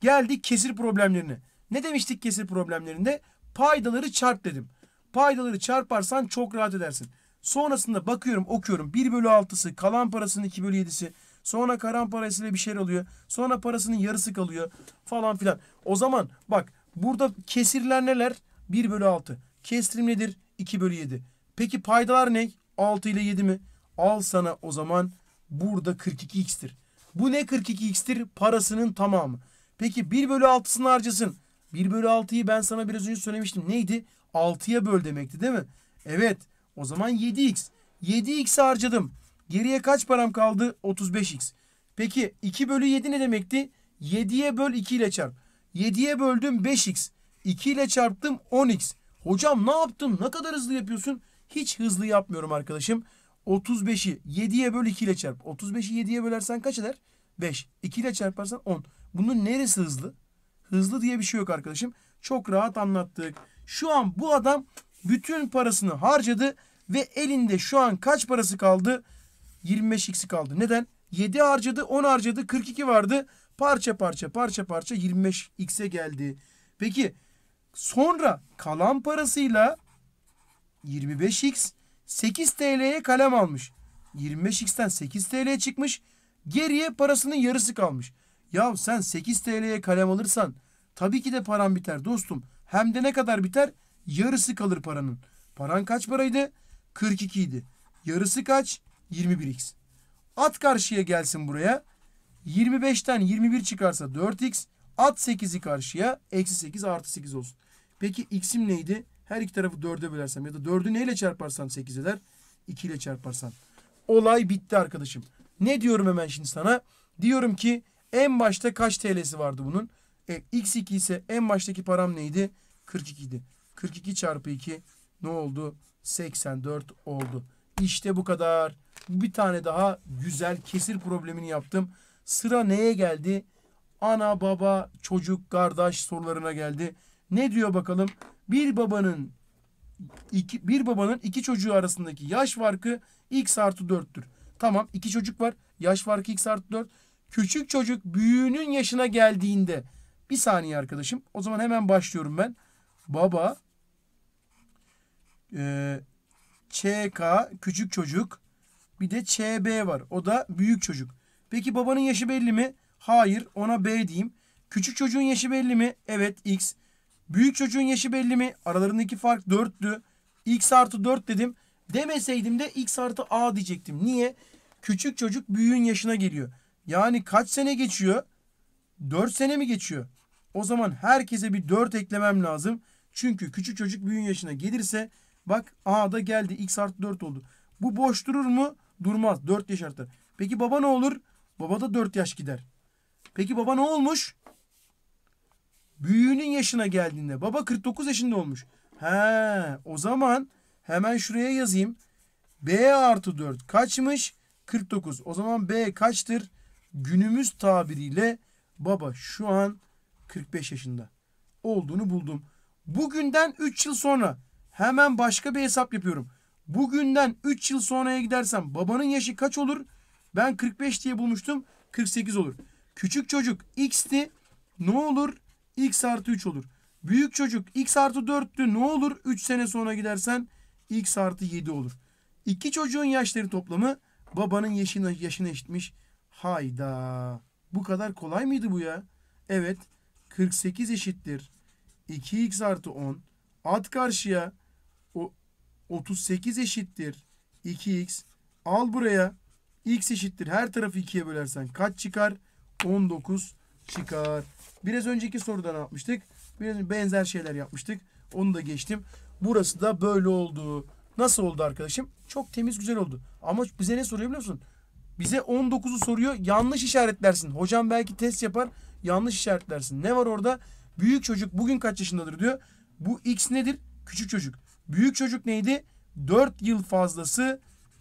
Geldik kesir problemlerine. Ne demiştik kesir problemlerinde? Paydaları çarp dedim. Paydaları çarparsan çok rahat edersin. Sonrasında bakıyorum okuyorum. 1 bölü 6'sı kalan parasının 2 bölü 7'si. Sonra karan parasıyla bir şeyler oluyor. Sonra parasının yarısı kalıyor falan filan. O zaman bak burada kesirler neler? 1 bölü 6. Kesrim nedir? 2 bölü 7. Peki paydalar ne? 6 ile 7 mi? Al sana o zaman burada 42x'tir. Bu ne 42x'tir? Parasının tamamı. Peki 1 bölü 6'sını harcasın. 1 bölü 6'yı ben sana biraz önce söylemiştim. Neydi? 6'ya böl demekti değil mi? Evet. O zaman 7x. 7x harcadım. Geriye kaç param kaldı? 35x. Peki 2 bölü 7 ne demekti? 7'ye böl 2 ile çarp. 7'ye böldüm 5x. 2 ile çarptım 10x. Hocam ne yaptın? Ne kadar hızlı yapıyorsun? Hiç hızlı yapmıyorum arkadaşım. 35'i 7'ye böl 2 ile çarp. 35'i 7'ye bölersen kaç eder? 5. 2 ile çarparsan 10. Bunun neresi hızlı? Hızlı diye bir şey yok arkadaşım. Çok rahat anlattık. Şu an bu adam bütün parasını harcadı ve elinde şu an kaç parası kaldı? 25x'i kaldı. Neden? 7 harcadı, 10 harcadı, 42 vardı. Parça parça parça parça 25x'e geldi. Peki sonra kalan parasıyla 25x 8 TL'ye kalem almış. 25x'ten 8 TL çıkmış. Geriye parasının yarısı kalmış. Ya sen 8 TL'ye kalem alırsan tabii ki de paran biter dostum. Hem de ne kadar biter? Yarısı kalır paranın. Paran kaç paraydı? 42 idi. Yarısı kaç? 21x. At karşıya gelsin buraya. 25'ten 21 çıkarsa 4x. At 8'i karşıya. Eksi 8 artı 8 olsun. Peki x'im neydi? Her iki tarafı 4'e bölersem ya da 4'ü neyle çarparsan 8 eder? 2 ile çarparsan. Olay bitti arkadaşım. Ne diyorum hemen şimdi sana? Diyorum ki en başta kaç TL'si vardı bunun? E, X2 ise en baştaki param neydi? 42 idi. 42 çarpı 2 ne oldu? 84 oldu. İşte bu kadar. Bir tane daha güzel kesir problemini yaptım. Sıra neye geldi? Ana, baba, çocuk, kardeş sorularına geldi. Ne diyor bakalım? Bir babanın iki, bir babanın iki çocuğu arasındaki yaş farkı x artı 4'tür. Tamam iki çocuk var. Yaş farkı x artı 4. Küçük çocuk büyüğünün yaşına geldiğinde bir saniye arkadaşım. O zaman hemen başlıyorum ben. Baba e, ÇK küçük çocuk bir de ÇB var. O da büyük çocuk. Peki babanın yaşı belli mi? Hayır. Ona B diyeyim. Küçük çocuğun yaşı belli mi? Evet X. Büyük çocuğun yaşı belli mi? Aralarındaki fark 4'tü. X artı 4 dedim. Demeseydim de X artı A diyecektim. Niye? Küçük çocuk büyüğün yaşına geliyor. Yani kaç sene geçiyor? 4 sene mi geçiyor? O zaman herkese bir 4 eklemem lazım. Çünkü küçük çocuk büyüğün yaşına gelirse bak A da geldi. X artı 4 oldu. Bu boş durur mu? Durmaz. 4 yaş artar. Peki baba ne olur? Baba da 4 yaş gider. Peki baba ne olmuş? Büyüğünün yaşına geldiğinde. Baba 49 yaşında olmuş. He, o zaman hemen şuraya yazayım. B artı 4 kaçmış? 49. O zaman B kaçtır? günümüz tabiriyle baba şu an 45 yaşında olduğunu buldum. Bugünden 3 yıl sonra hemen başka bir hesap yapıyorum. Bugünden 3 yıl sonraya gidersem babanın yaşı kaç olur? Ben 45 diye bulmuştum. 48 olur. Küçük çocuk x'ti. Ne olur? x artı 3 olur. Büyük çocuk x artı 4'tü. Ne olur? 3 sene sonra gidersen x artı 7 olur. İki çocuğun yaşları toplamı babanın yaşına, yaşına eşitmiş. Hayda. Bu kadar kolay mıydı bu ya? Evet. 48 eşittir. 2x artı 10. At karşıya. O 38 eşittir. 2x. Al buraya. x eşittir. Her tarafı 2'ye bölersen kaç çıkar? 19 çıkar. Biraz önceki sorudan yapmıştık? Biraz benzer şeyler yapmıştık. Onu da geçtim. Burası da böyle oldu. Nasıl oldu arkadaşım? Çok temiz güzel oldu. Ama bize ne soruyor biliyor musun? Bize 19'u soruyor. Yanlış işaretlersin. Hocam belki test yapar. Yanlış işaretlersin. Ne var orada? Büyük çocuk bugün kaç yaşındadır diyor. Bu x nedir? Küçük çocuk. Büyük çocuk neydi? 4 yıl fazlası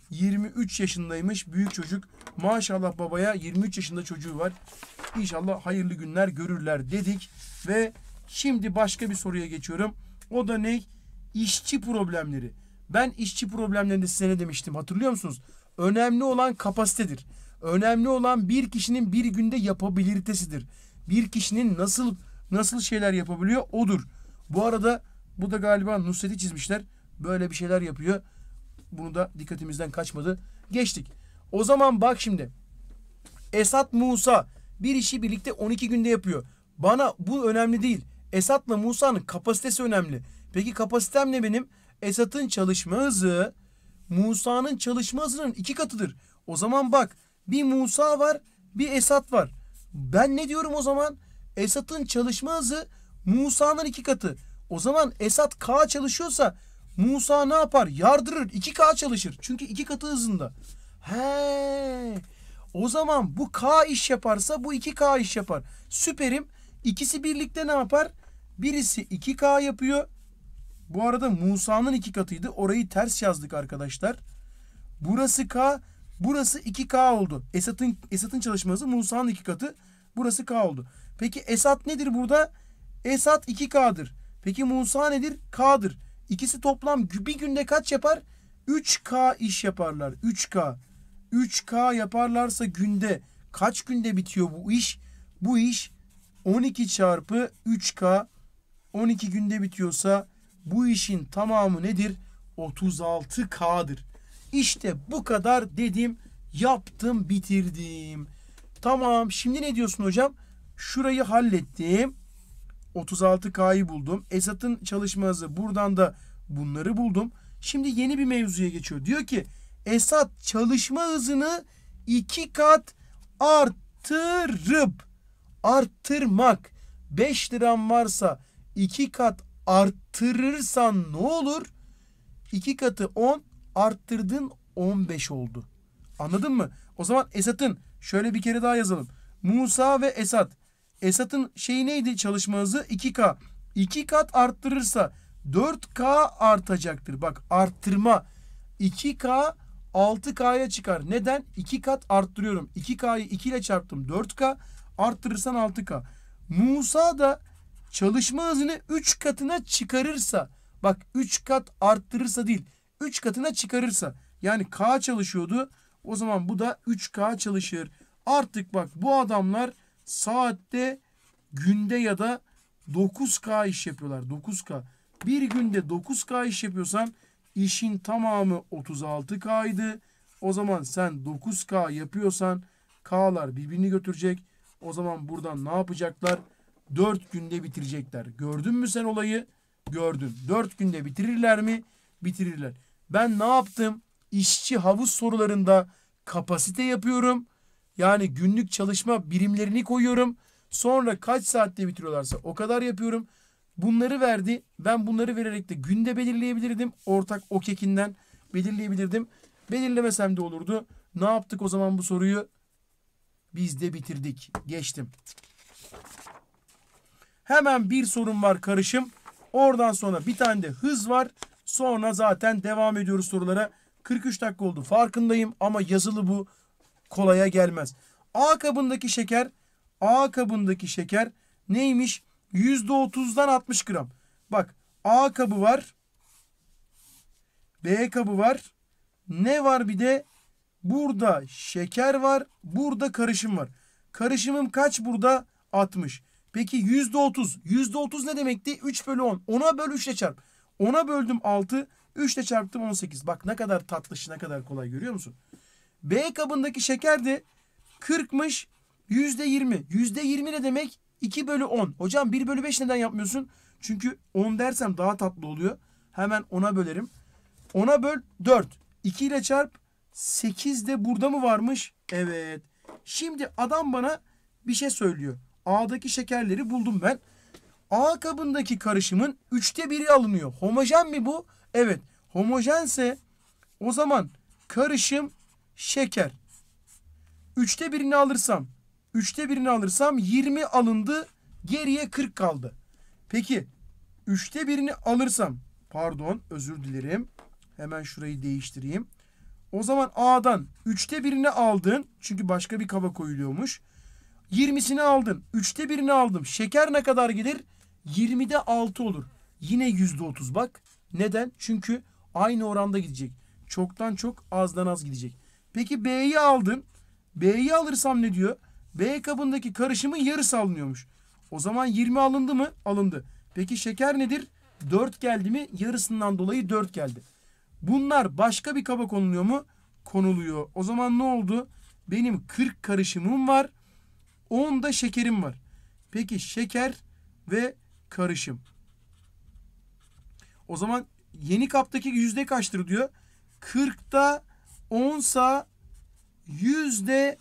23 yaşındaymış büyük çocuk. Maşallah babaya 23 yaşında çocuğu var. İnşallah hayırlı günler görürler dedik. Ve şimdi başka bir soruya geçiyorum. O da ne? İşçi problemleri. Ben işçi problemlerinde size ne demiştim hatırlıyor musunuz? Önemli olan kapasitedir. Önemli olan bir kişinin bir günde yapabilitesidir. Bir kişinin nasıl nasıl şeyler yapabiliyor odur. Bu arada bu da galiba Nusret'i çizmişler. Böyle bir şeyler yapıyor. Bunu da dikkatimizden kaçmadı. Geçtik. O zaman bak şimdi. Esat Musa bir işi birlikte 12 günde yapıyor. Bana bu önemli değil. Esat'la Musa'nın kapasitesi önemli. Peki kapasitem ne benim? Esat'ın çalışma hızı Musa'nın çalışma hızının iki katıdır. O zaman bak bir Musa var bir Esat var. Ben ne diyorum o zaman? Esat'ın çalışma hızı Musa'nın iki katı. O zaman Esat K çalışıyorsa Musa ne yapar? Yardırır. 2K çalışır. Çünkü iki katı hızında. He. O zaman bu K iş yaparsa bu 2K iş yapar. Süperim. İkisi birlikte ne yapar? Birisi 2K yapıyor. Bu arada Musa'nın iki katıydı. Orayı ters yazdık arkadaşlar. Burası K, burası 2K oldu. Esat'ın Esat'ın çalışması Musa'nın iki katı. Burası K oldu. Peki Esat nedir burada? Esat 2K'dır. Peki Musa nedir? K'dır. İkisi toplam bir günde kaç yapar? 3K iş yaparlar. 3K. 3K yaparlarsa günde kaç günde bitiyor bu iş? Bu iş 12 çarpı 3K 12 günde bitiyorsa bu işin tamamı nedir? 36K'dır. İşte bu kadar dedim, yaptım, bitirdim. Tamam, şimdi ne diyorsun hocam? Şurayı hallettim. 36K'yı buldum. Esat'ın çalışma hızı buradan da bunları buldum. Şimdi yeni bir mevzuya geçiyor. Diyor ki Esat çalışma hızını iki kat arttırıp arttırmak. 5 liram varsa iki kat arttırırsan ne olur? İki katı 10 arttırdın 15 oldu. Anladın mı? O zaman Esat'ın şöyle bir kere daha yazalım. Musa ve Esat. Esat'ın şeyi neydi çalışma hızı? 2K. 2 kat arttırırsa 4K artacaktır. Bak arttırma 2K 6K'ya çıkar. Neden? 2 kat arttırıyorum. 2K'yı 2 ile çarptım. 4K arttırırsan 6K. Musa da çalışma hızını 3 katına çıkarırsa bak 3 kat arttırırsa değil 3 katına çıkarırsa yani K çalışıyordu o zaman bu da 3K çalışır. Artık bak bu adamlar saatte günde ya da 9K iş yapıyorlar. 9K. Bir günde 9K iş yapıyorsan işin tamamı 36K'ydı. O zaman sen 9K yapıyorsan K'lar birbirini götürecek. O zaman buradan ne yapacaklar? Dört günde bitirecekler. Gördün mü sen olayı? Gördüm. Dört günde bitirirler mi? Bitirirler. Ben ne yaptım? İşçi havuz sorularında kapasite yapıyorum. Yani günlük çalışma birimlerini koyuyorum. Sonra kaç saatte bitiriyorlarsa o kadar yapıyorum. Bunları verdi. Ben bunları vererek de günde belirleyebilirdim. Ortak OKEK'inden belirleyebilirdim. Belirlemesem de olurdu. Ne yaptık o zaman bu soruyu? Biz de bitirdik. Geçtim. Hemen bir sorun var karışım. Oradan sonra bir tane de hız var. Sonra zaten devam ediyoruz sorulara. 43 dakika oldu farkındayım ama yazılı bu kolaya gelmez. A kabındaki şeker A kabındaki şeker neymiş? %30'dan 60 gram. Bak A kabı var. B kabı var. Ne var bir de? Burada şeker var. Burada karışım var. Karışımım kaç burada? 60. Peki yüzde otuz. Yüzde otuz ne demekti? Üç bölü on. Ona böl üçle çarp. Ona böldüm altı, üçle çarptım on sekiz. Bak ne kadar tatlış ne kadar kolay görüyor musun? B kabındaki şeker de kırkmış, yüzde yirmi. Yüzde yirmi ne demek? İki bölü on. Hocam bir bölü beş neden yapmıyorsun? Çünkü on dersem daha tatlı oluyor. Hemen ona bölerim. Ona böl dört. 2 ile çarp sekiz de burada mı varmış? Evet. Şimdi adam bana bir şey söylüyor. A'daki şekerleri buldum ben. A kabındaki karışımın üçte biri alınıyor. Homojen mi bu? Evet. Homojense o zaman karışım şeker. Üçte birini alırsam, üçte birini alırsam 20 alındı, geriye 40 kaldı. Peki, üçte birini alırsam, pardon özür dilerim. Hemen şurayı değiştireyim. O zaman A'dan üçte birini aldın. Çünkü başka bir kaba koyuluyormuş. 20'sini aldım. 3'te 1'ini aldım. Şeker ne kadar gelir? 20'de 6 olur. Yine %30 bak. Neden? Çünkü aynı oranda gidecek. Çoktan çok azdan az gidecek. Peki B'yi aldım. B'yi alırsam ne diyor? B kabındaki karışımın yarısı alınıyormuş. O zaman 20 alındı mı? Alındı. Peki şeker nedir? 4 geldi mi? Yarısından dolayı 4 geldi. Bunlar başka bir kaba konuluyor mu? Konuluyor. O zaman ne oldu? Benim 40 karışımım var. 10 da şekerim var. Peki şeker ve karışım. O zaman yeni kaptaki yüzde kaçtır diyor. 40'ta 10 sa yüzde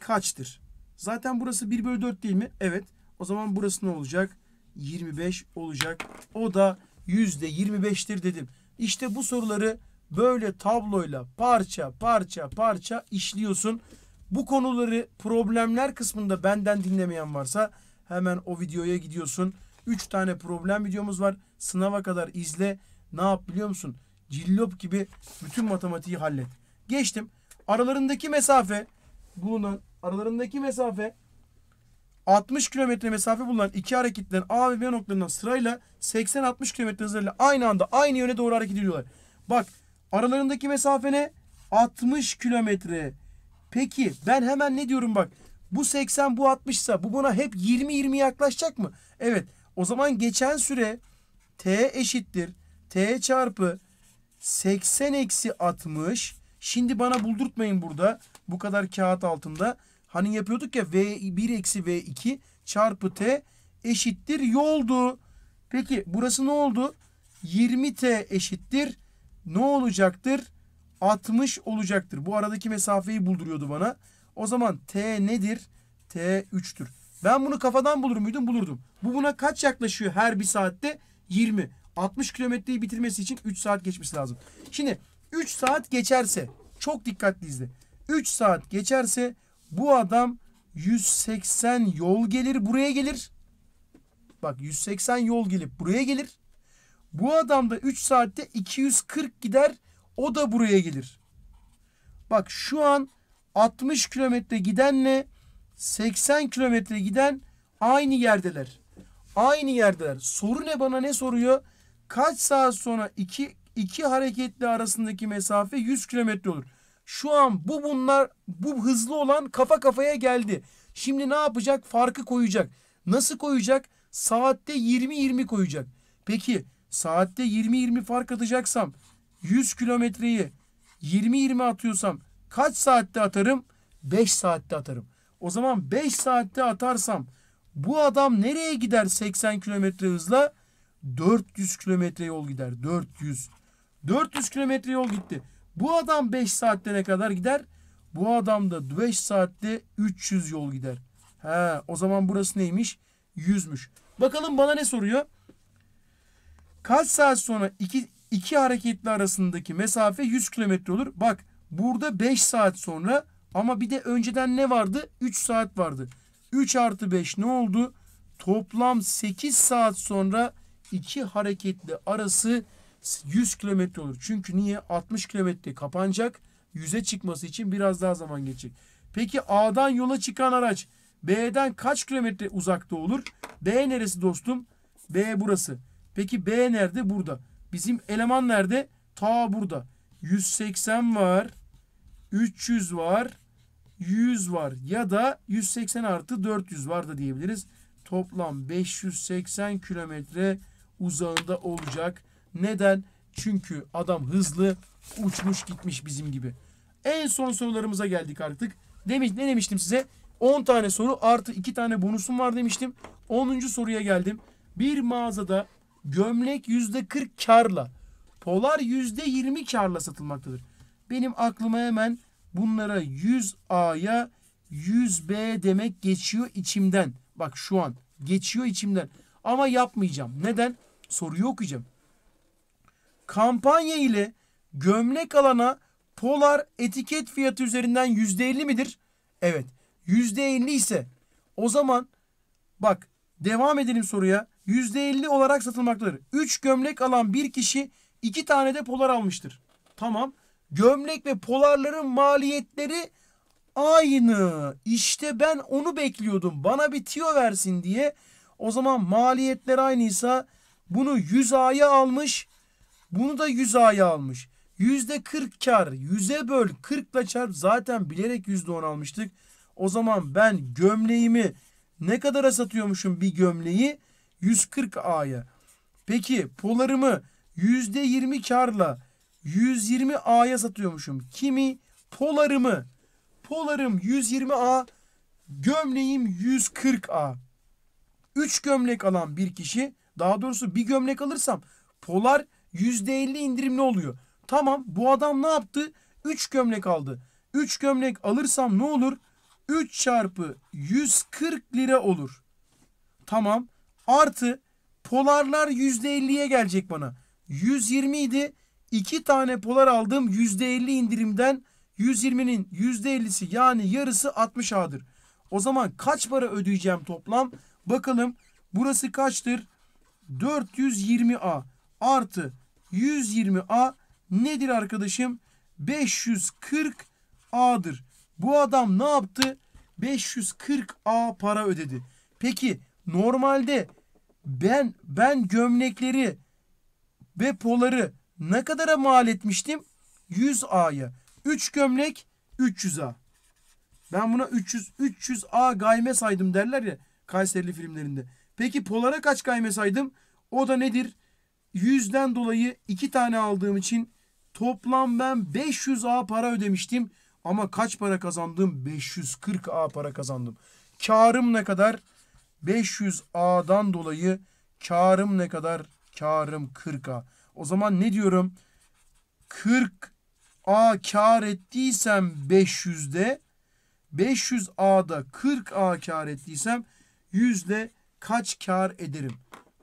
kaçtır? Zaten burası 1 bölü 4 değil mi? Evet. O zaman burası ne olacak? 25 olacak. O da yüzde 25'tir dedim. İşte bu soruları böyle tabloyla parça parça parça işliyorsun. Bu konuları problemler kısmında benden dinlemeyen varsa hemen o videoya gidiyorsun. 3 tane problem videomuz var. Sınava kadar izle. Ne yap biliyor musun? Cillop gibi bütün matematiği hallet. Geçtim. Aralarındaki mesafe bulunan aralarındaki mesafe 60 kilometre mesafe bulunan iki hareketten A ve B noktalarından sırayla 80-60 kilometre hızlarıyla aynı anda aynı yöne doğru hareket ediyorlar. Bak aralarındaki mesafe ne? 60 kilometre Peki ben hemen ne diyorum bak. Bu 80 bu 60 ise bu buna hep 20-20 yaklaşacak mı? Evet. O zaman geçen süre t eşittir. t çarpı 80 eksi 60. Şimdi bana buldurtmayın burada. Bu kadar kağıt altında. Hani yapıyorduk ya v1 eksi v2 çarpı t eşittir yoldu. Peki burası ne oldu? 20t eşittir. Ne olacaktır? 60 olacaktır. Bu aradaki mesafeyi bulduruyordu bana. O zaman T nedir? T 3'tür. Ben bunu kafadan bulur muydum? Bulurdum. Bu buna kaç yaklaşıyor her bir saatte? 20. 60 kilometreyi bitirmesi için 3 saat geçmesi lazım. Şimdi 3 saat geçerse çok dikkatli izle. 3 saat geçerse bu adam 180 yol gelir buraya gelir. Bak 180 yol gelip buraya gelir. Bu adam da 3 saatte 240 gider o da buraya gelir. Bak şu an 60 kilometre gidenle 80 kilometre giden aynı yerdeler. Aynı yerdeler. Soru ne bana ne soruyor? Kaç saat sonra iki, iki hareketli arasındaki mesafe 100 kilometre olur. Şu an bu bunlar bu hızlı olan kafa kafaya geldi. Şimdi ne yapacak? Farkı koyacak. Nasıl koyacak? Saatte 20-20 koyacak. Peki saatte 20-20 fark atacaksam 100 kilometreyi 20-20 atıyorsam kaç saatte atarım? 5 saatte atarım. O zaman 5 saatte atarsam bu adam nereye gider 80 kilometre hızla? 400 kilometre yol gider. 400. 400 kilometre yol gitti. Bu adam 5 saatte ne kadar gider? Bu adam da 5 saatte 300 yol gider. He, o zaman burası neymiş? 100'müş. Bakalım bana ne soruyor? Kaç saat sonra iki, iki hareketli arasındaki mesafe 100 kilometre olur. Bak burada 5 saat sonra ama bir de önceden ne vardı? 3 saat vardı. 3 artı 5 ne oldu? Toplam 8 saat sonra iki hareketli arası 100 kilometre olur. Çünkü niye? 60 kilometre kapanacak. 100'e çıkması için biraz daha zaman geçecek. Peki A'dan yola çıkan araç B'den kaç kilometre uzakta olur? B neresi dostum? B burası. Peki B nerede? Burada. Bizim eleman nerede? Ta burada. 180 var. 300 var. 100 var. Ya da 180 artı 400 var da diyebiliriz. Toplam 580 kilometre uzağında olacak. Neden? Çünkü adam hızlı uçmuş gitmiş bizim gibi. En son sorularımıza geldik artık. Demiş, ne demiştim size? 10 tane soru artı 2 tane bonusum var demiştim. 10. soruya geldim. Bir mağazada Gömlek yüzde 40 karla. Polar yüzde 20 karla satılmaktadır. Benim aklıma hemen bunlara 100A'ya 100B demek geçiyor içimden. Bak şu an geçiyor içimden. Ama yapmayacağım. Neden? Soruyu okuyacağım. Kampanya ile gömlek alana Polar etiket fiyatı üzerinden %50 midir? Evet. %50 ise o zaman bak devam edelim soruya. %50 olarak satılmaktadır. 3 gömlek alan bir kişi 2 tane de polar almıştır. Tamam. Gömlek ve polarların maliyetleri aynı. İşte ben onu bekliyordum. Bana bir tiyo versin diye. O zaman maliyetler aynıysa bunu 100 A'ya almış. Bunu da 100 A'ya almış. 40 kar. 100'e böl 40 ile çarp. Zaten bilerek 10 almıştık. O zaman ben gömleğimi ne kadara satıyormuşum bir gömleği? 140 A'ya. Peki polarımı %20 karla 120 A'ya satıyormuşum. Kimi? Polarımı. Polarım 120 A, gömleğim 140 A. 3 gömlek alan bir kişi, daha doğrusu bir gömlek alırsam polar %50 indirimli oluyor. Tamam bu adam ne yaptı? 3 gömlek aldı. 3 gömlek alırsam ne olur? 3 çarpı 140 lira olur. Tamam. Artı polarlar %50'ye gelecek bana. 120 idi. 2 tane polar aldım. %50 indirimden 120'nin %50'si yani yarısı 60 A'dır. O zaman kaç para ödeyeceğim toplam? Bakalım burası kaçtır? 420 A artı 120 A nedir arkadaşım? 540 A'dır. Bu adam ne yaptı? 540 A para ödedi. Peki normalde ben ben gömlekleri ve poları ne kadara mal etmiştim? 100 A'ya. 3 gömlek 300 A. Ben buna 300 300 A gayme saydım derler ya Kayserili filmlerinde. Peki polara kaç gayme saydım? O da nedir? 100'den dolayı 2 tane aldığım için toplam ben 500 A para ödemiştim. Ama kaç para kazandım? 540 A para kazandım. Karım ne kadar? 500A'dan dolayı karım ne kadar? Karım 40A. O zaman ne diyorum? 40A kar ettiysem 500'de 500A'da 40A kar ettiysem yüzde kaç kar ederim?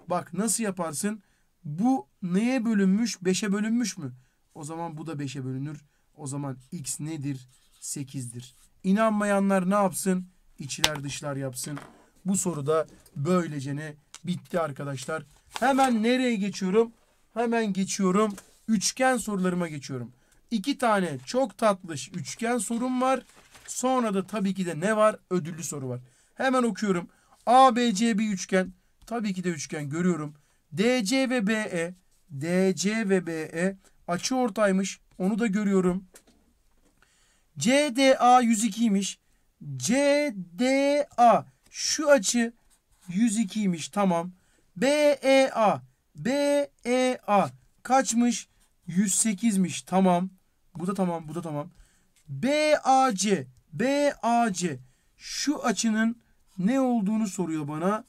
Bak nasıl yaparsın? Bu neye bölünmüş? 5'e bölünmüş mü? O zaman bu da 5'e bölünür. O zaman x nedir? 8'dir. İnanmayanlar ne yapsın? İçler dışlar yapsın. Bu soru da böylece bitti arkadaşlar. Hemen nereye geçiyorum? Hemen geçiyorum. Üçgen sorularıma geçiyorum. İki tane çok tatlış üçgen sorum var. Sonra da tabii ki de ne var? Ödüllü soru var. Hemen okuyorum. ABC bir üçgen. Tabii ki de üçgen görüyorum. DC ve BE. DC ve BE açı ortaymış. Onu da görüyorum. CDA 102'ymiş. CDA şu açı 102'ymiş tamam. B B E A E A kaçmış? 108'miş tamam. Bu da tamam bu da tamam. B B A C A C şu açının ne olduğunu soruyor bana.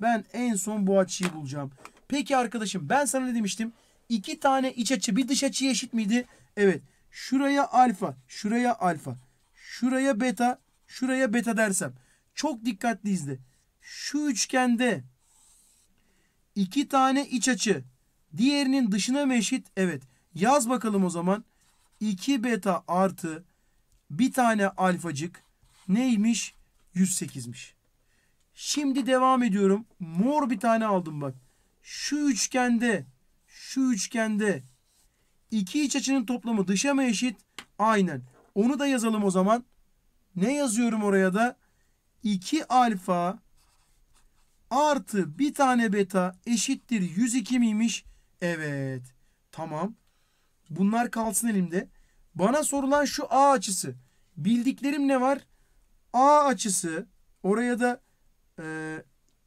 Ben en son bu açıyı bulacağım. Peki arkadaşım ben sana ne demiştim? İki tane iç açı bir dış açı eşit miydi? Evet. Şuraya alfa, şuraya alfa, şuraya beta, şuraya beta dersem çok dikkatli izle. Şu üçgende iki tane iç açı diğerinin dışına mı eşit? Evet. Yaz bakalım o zaman. 2 beta artı bir tane alfacık neymiş? 108'miş. Şimdi devam ediyorum. Mor bir tane aldım bak. Şu üçgende şu üçgende iki iç açının toplamı dışa mı eşit? Aynen. Onu da yazalım o zaman. Ne yazıyorum oraya da? 2 alfa artı bir tane beta eşittir 102 miymiş? Evet. Tamam. Bunlar kalsın elimde. Bana sorulan şu A açısı. Bildiklerim ne var? A açısı. Oraya da e,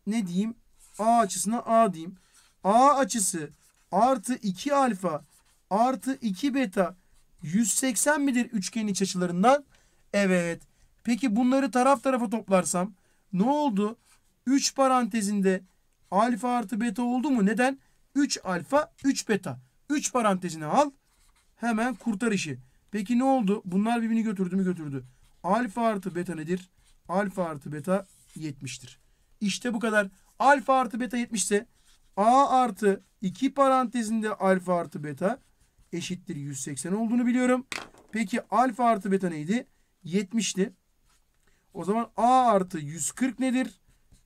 ne diyeyim? A açısına A diyeyim. A açısı artı 2 alfa artı 2 beta 180 midir üçgenin iç açılarından? Evet. Peki bunları taraf tarafa toplarsam ne oldu? 3 parantezinde alfa artı beta oldu mu? Neden? 3 alfa 3 beta. 3 parantezine al hemen kurtar işi. Peki ne oldu? Bunlar birbirini götürdü mü götürdü. Alfa artı beta nedir? Alfa artı beta 70'tir. İşte bu kadar. Alfa artı beta 70 ise A artı 2 parantezinde alfa artı beta eşittir 180 olduğunu biliyorum. Peki alfa artı beta neydi? 70'ti. O zaman A artı 140 nedir?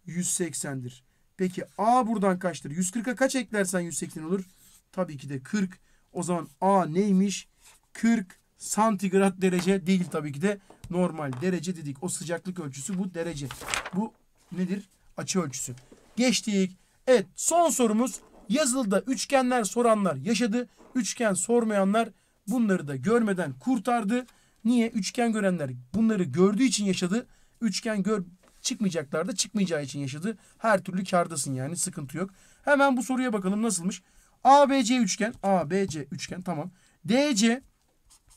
180'dir. Peki A buradan kaçtır? 140'a kaç eklersen 180 olur? Tabii ki de 40. O zaman A neymiş? 40 santigrat derece değil tabii ki de normal derece dedik. O sıcaklık ölçüsü bu derece. Bu nedir? Açı ölçüsü. Geçtik. Evet son sorumuz yazılıda üçgenler soranlar yaşadı. Üçgen sormayanlar bunları da görmeden kurtardı. Niye? Üçgen görenler bunları gördüğü için yaşadı. Üçgen gör çıkmayacaklar da çıkmayacağı için yaşadı. Her türlü kardasın yani sıkıntı yok. Hemen bu soruya bakalım nasılmış. ABC üçgen. ABC üçgen tamam. DC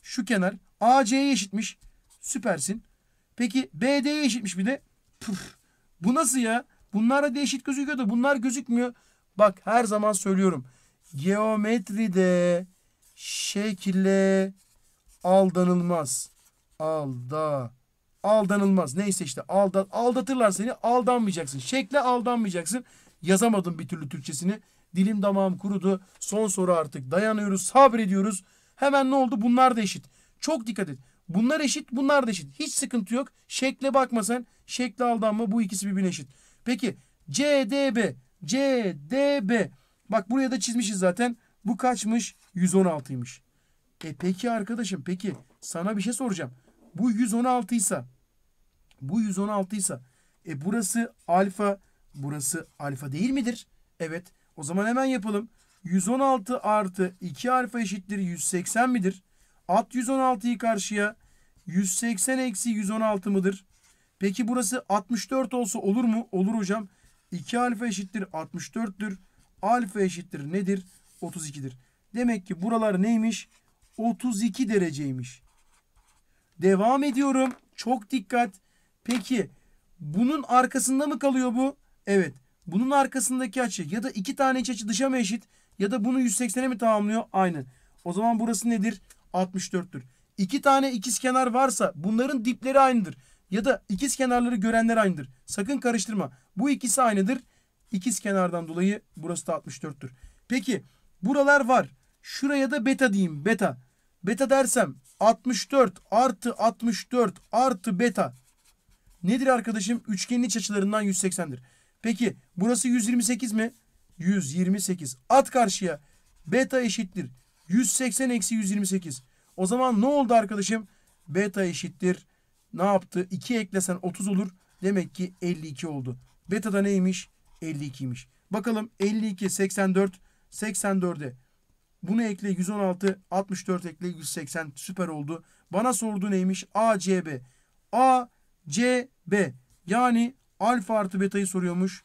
şu kenar AC'ye eşitmiş. Süpersin. Peki BD'ye eşitmiş bir de. Püf. Bu nasıl ya? Bunlar da eşit gözüküyor da bunlar gözükmüyor. Bak her zaman söylüyorum. Geometride şekle aldanılmaz. Alda aldanılmaz. Neyse işte aldat, aldatırlar seni aldanmayacaksın. Şekle aldanmayacaksın. Yazamadım bir türlü Türkçesini. Dilim damağım kurudu. Son soru artık. Dayanıyoruz, sabrediyoruz. Hemen ne oldu? Bunlar da eşit. Çok dikkat et. Bunlar eşit, bunlar da eşit. Hiç sıkıntı yok. Şekle bakma sen. Şekle aldanma. Bu ikisi birbirine eşit. Peki CDB. CDB. Bak buraya da çizmişiz zaten. Bu kaçmış? 116'ymış. E peki arkadaşım peki sana bir şey soracağım. Bu 116 ise bu 116 ise e burası alfa burası alfa değil midir? Evet. O zaman hemen yapalım. 116 artı 2 alfa eşittir 180 midir? At 116'yı karşıya. 180 eksi 116 mıdır? Peki burası 64 olsa olur mu? Olur hocam. 2 alfa eşittir 64'tür. Alfa eşittir nedir? 32'dir. Demek ki buralar neymiş? 32 dereceymiş. Devam ediyorum. Çok dikkat. Peki bunun arkasında mı kalıyor bu? Evet. Bunun arkasındaki açı ya da iki tane iç açı dışa mı eşit ya da bunu 180'e mi tamamlıyor? Aynı. O zaman burası nedir? 64'tür. İki tane ikiz kenar varsa bunların dipleri aynıdır. Ya da ikiz kenarları görenler aynıdır. Sakın karıştırma. Bu ikisi aynıdır. İkiz kenardan dolayı burası da 64'tür. Peki buralar var. Şuraya da beta diyeyim. Beta. Beta dersem 64 artı 64 artı beta nedir arkadaşım? Üçgenin iç açılarından 180'dir. Peki burası 128 mi? 128. At karşıya. Beta eşittir. 180 eksi 128. O zaman ne oldu arkadaşım? Beta eşittir. Ne yaptı? 2 eklesen 30 olur. Demek ki 52 oldu. Beta da neymiş? 52'ymiş. Bakalım 52, 84, 84'e bunu ekle 116, 64 ekle 180 süper oldu. Bana sordu neymiş? A, C, B. A, C, B. Yani alfa artı betayı soruyormuş.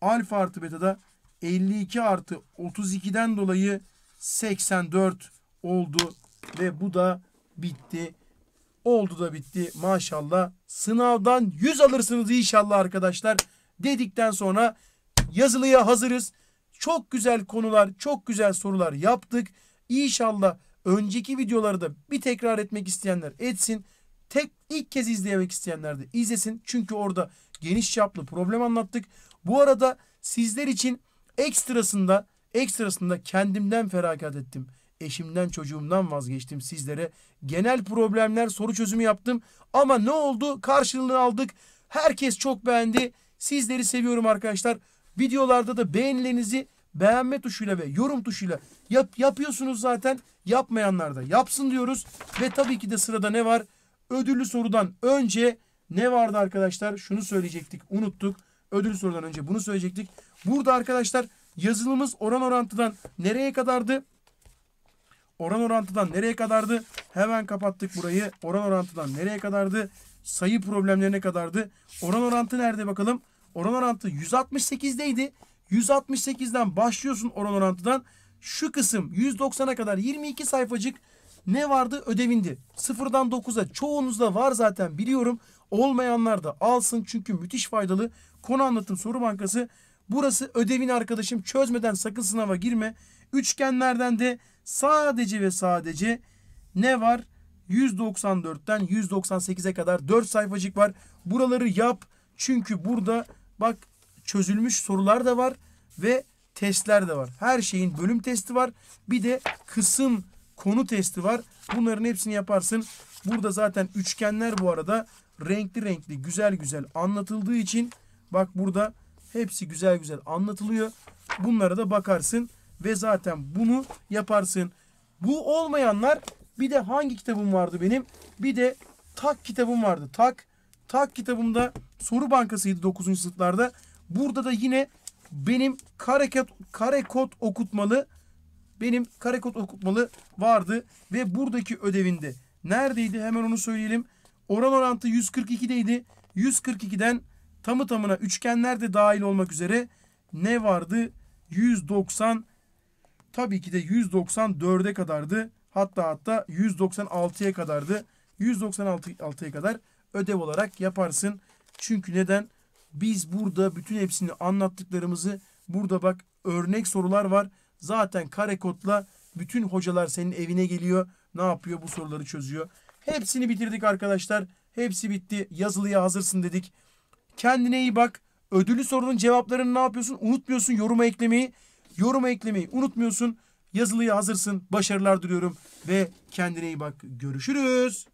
Alfa artı beta da 52 artı 32'den dolayı 84 oldu. Ve bu da bitti. Oldu da bitti maşallah. Sınavdan 100 alırsınız inşallah arkadaşlar. Dedikten sonra yazılıya hazırız. Çok güzel konular, çok güzel sorular yaptık. İnşallah önceki videoları da bir tekrar etmek isteyenler etsin. Tek ilk kez izleyemek isteyenler de izlesin. Çünkü orada geniş çaplı problem anlattık. Bu arada sizler için ekstrasında ekstrasında kendimden feragat ettim. Eşimden çocuğumdan vazgeçtim sizlere. Genel problemler soru çözümü yaptım. Ama ne oldu? Karşılığını aldık. Herkes çok beğendi. Sizleri seviyorum arkadaşlar. Videolarda da beğenilerinizi beğenme tuşuyla ve yorum tuşuyla yap, yapıyorsunuz zaten. Yapmayanlar da yapsın diyoruz. Ve tabii ki de sırada ne var? Ödüllü sorudan önce ne vardı arkadaşlar? Şunu söyleyecektik unuttuk. Ödül sorudan önce bunu söyleyecektik. Burada arkadaşlar yazılımız oran orantıdan nereye kadardı? Oran orantıdan nereye kadardı? Hemen kapattık burayı. Oran orantıdan nereye kadardı? Sayı problemlerine kadardı. Oran orantı nerede bakalım? Oran orantı 168'deydi. 168'den başlıyorsun oran orantıdan. Şu kısım 190'a kadar 22 sayfacık ne vardı? Ödevindi. 0'dan 9'a çoğunuzda var zaten biliyorum. Olmayanlar da alsın çünkü müthiş faydalı. Konu anlatım soru bankası. Burası ödevin arkadaşım çözmeden sakın sınava girme. Üçgenlerden de sadece ve sadece ne var? 194'ten 198'e kadar 4 sayfacık var. Buraları yap çünkü burada Bak çözülmüş sorular da var ve testler de var. Her şeyin bölüm testi var. Bir de kısım konu testi var. Bunların hepsini yaparsın. Burada zaten üçgenler bu arada renkli renkli güzel güzel anlatıldığı için bak burada hepsi güzel güzel anlatılıyor. Bunlara da bakarsın ve zaten bunu yaparsın. Bu olmayanlar bir de hangi kitabım vardı benim? Bir de tak kitabım vardı. Tak Tak kitabımda soru bankasıydı 9. sınıflarda. Burada da yine benim karekot, karekot okutmalı benim karekot okutmalı vardı ve buradaki ödevinde neredeydi hemen onu söyleyelim. Oran orantı 142'deydi. 142'den tamı tamına üçgenler de dahil olmak üzere ne vardı? 190 tabii ki de 194'e kadardı. Hatta hatta 196'ya kadardı. 196'ya kadar ödev olarak yaparsın. Çünkü neden? Biz burada bütün hepsini anlattıklarımızı burada bak örnek sorular var. Zaten kare kodla bütün hocalar senin evine geliyor. Ne yapıyor? Bu soruları çözüyor. Hepsini bitirdik arkadaşlar. Hepsi bitti. Yazılıya hazırsın dedik. Kendine iyi bak. Ödülü sorunun cevaplarını ne yapıyorsun? Unutmuyorsun yoruma eklemeyi. Yoruma eklemeyi unutmuyorsun. Yazılıya hazırsın. Başarılar diliyorum ve kendine iyi bak. Görüşürüz.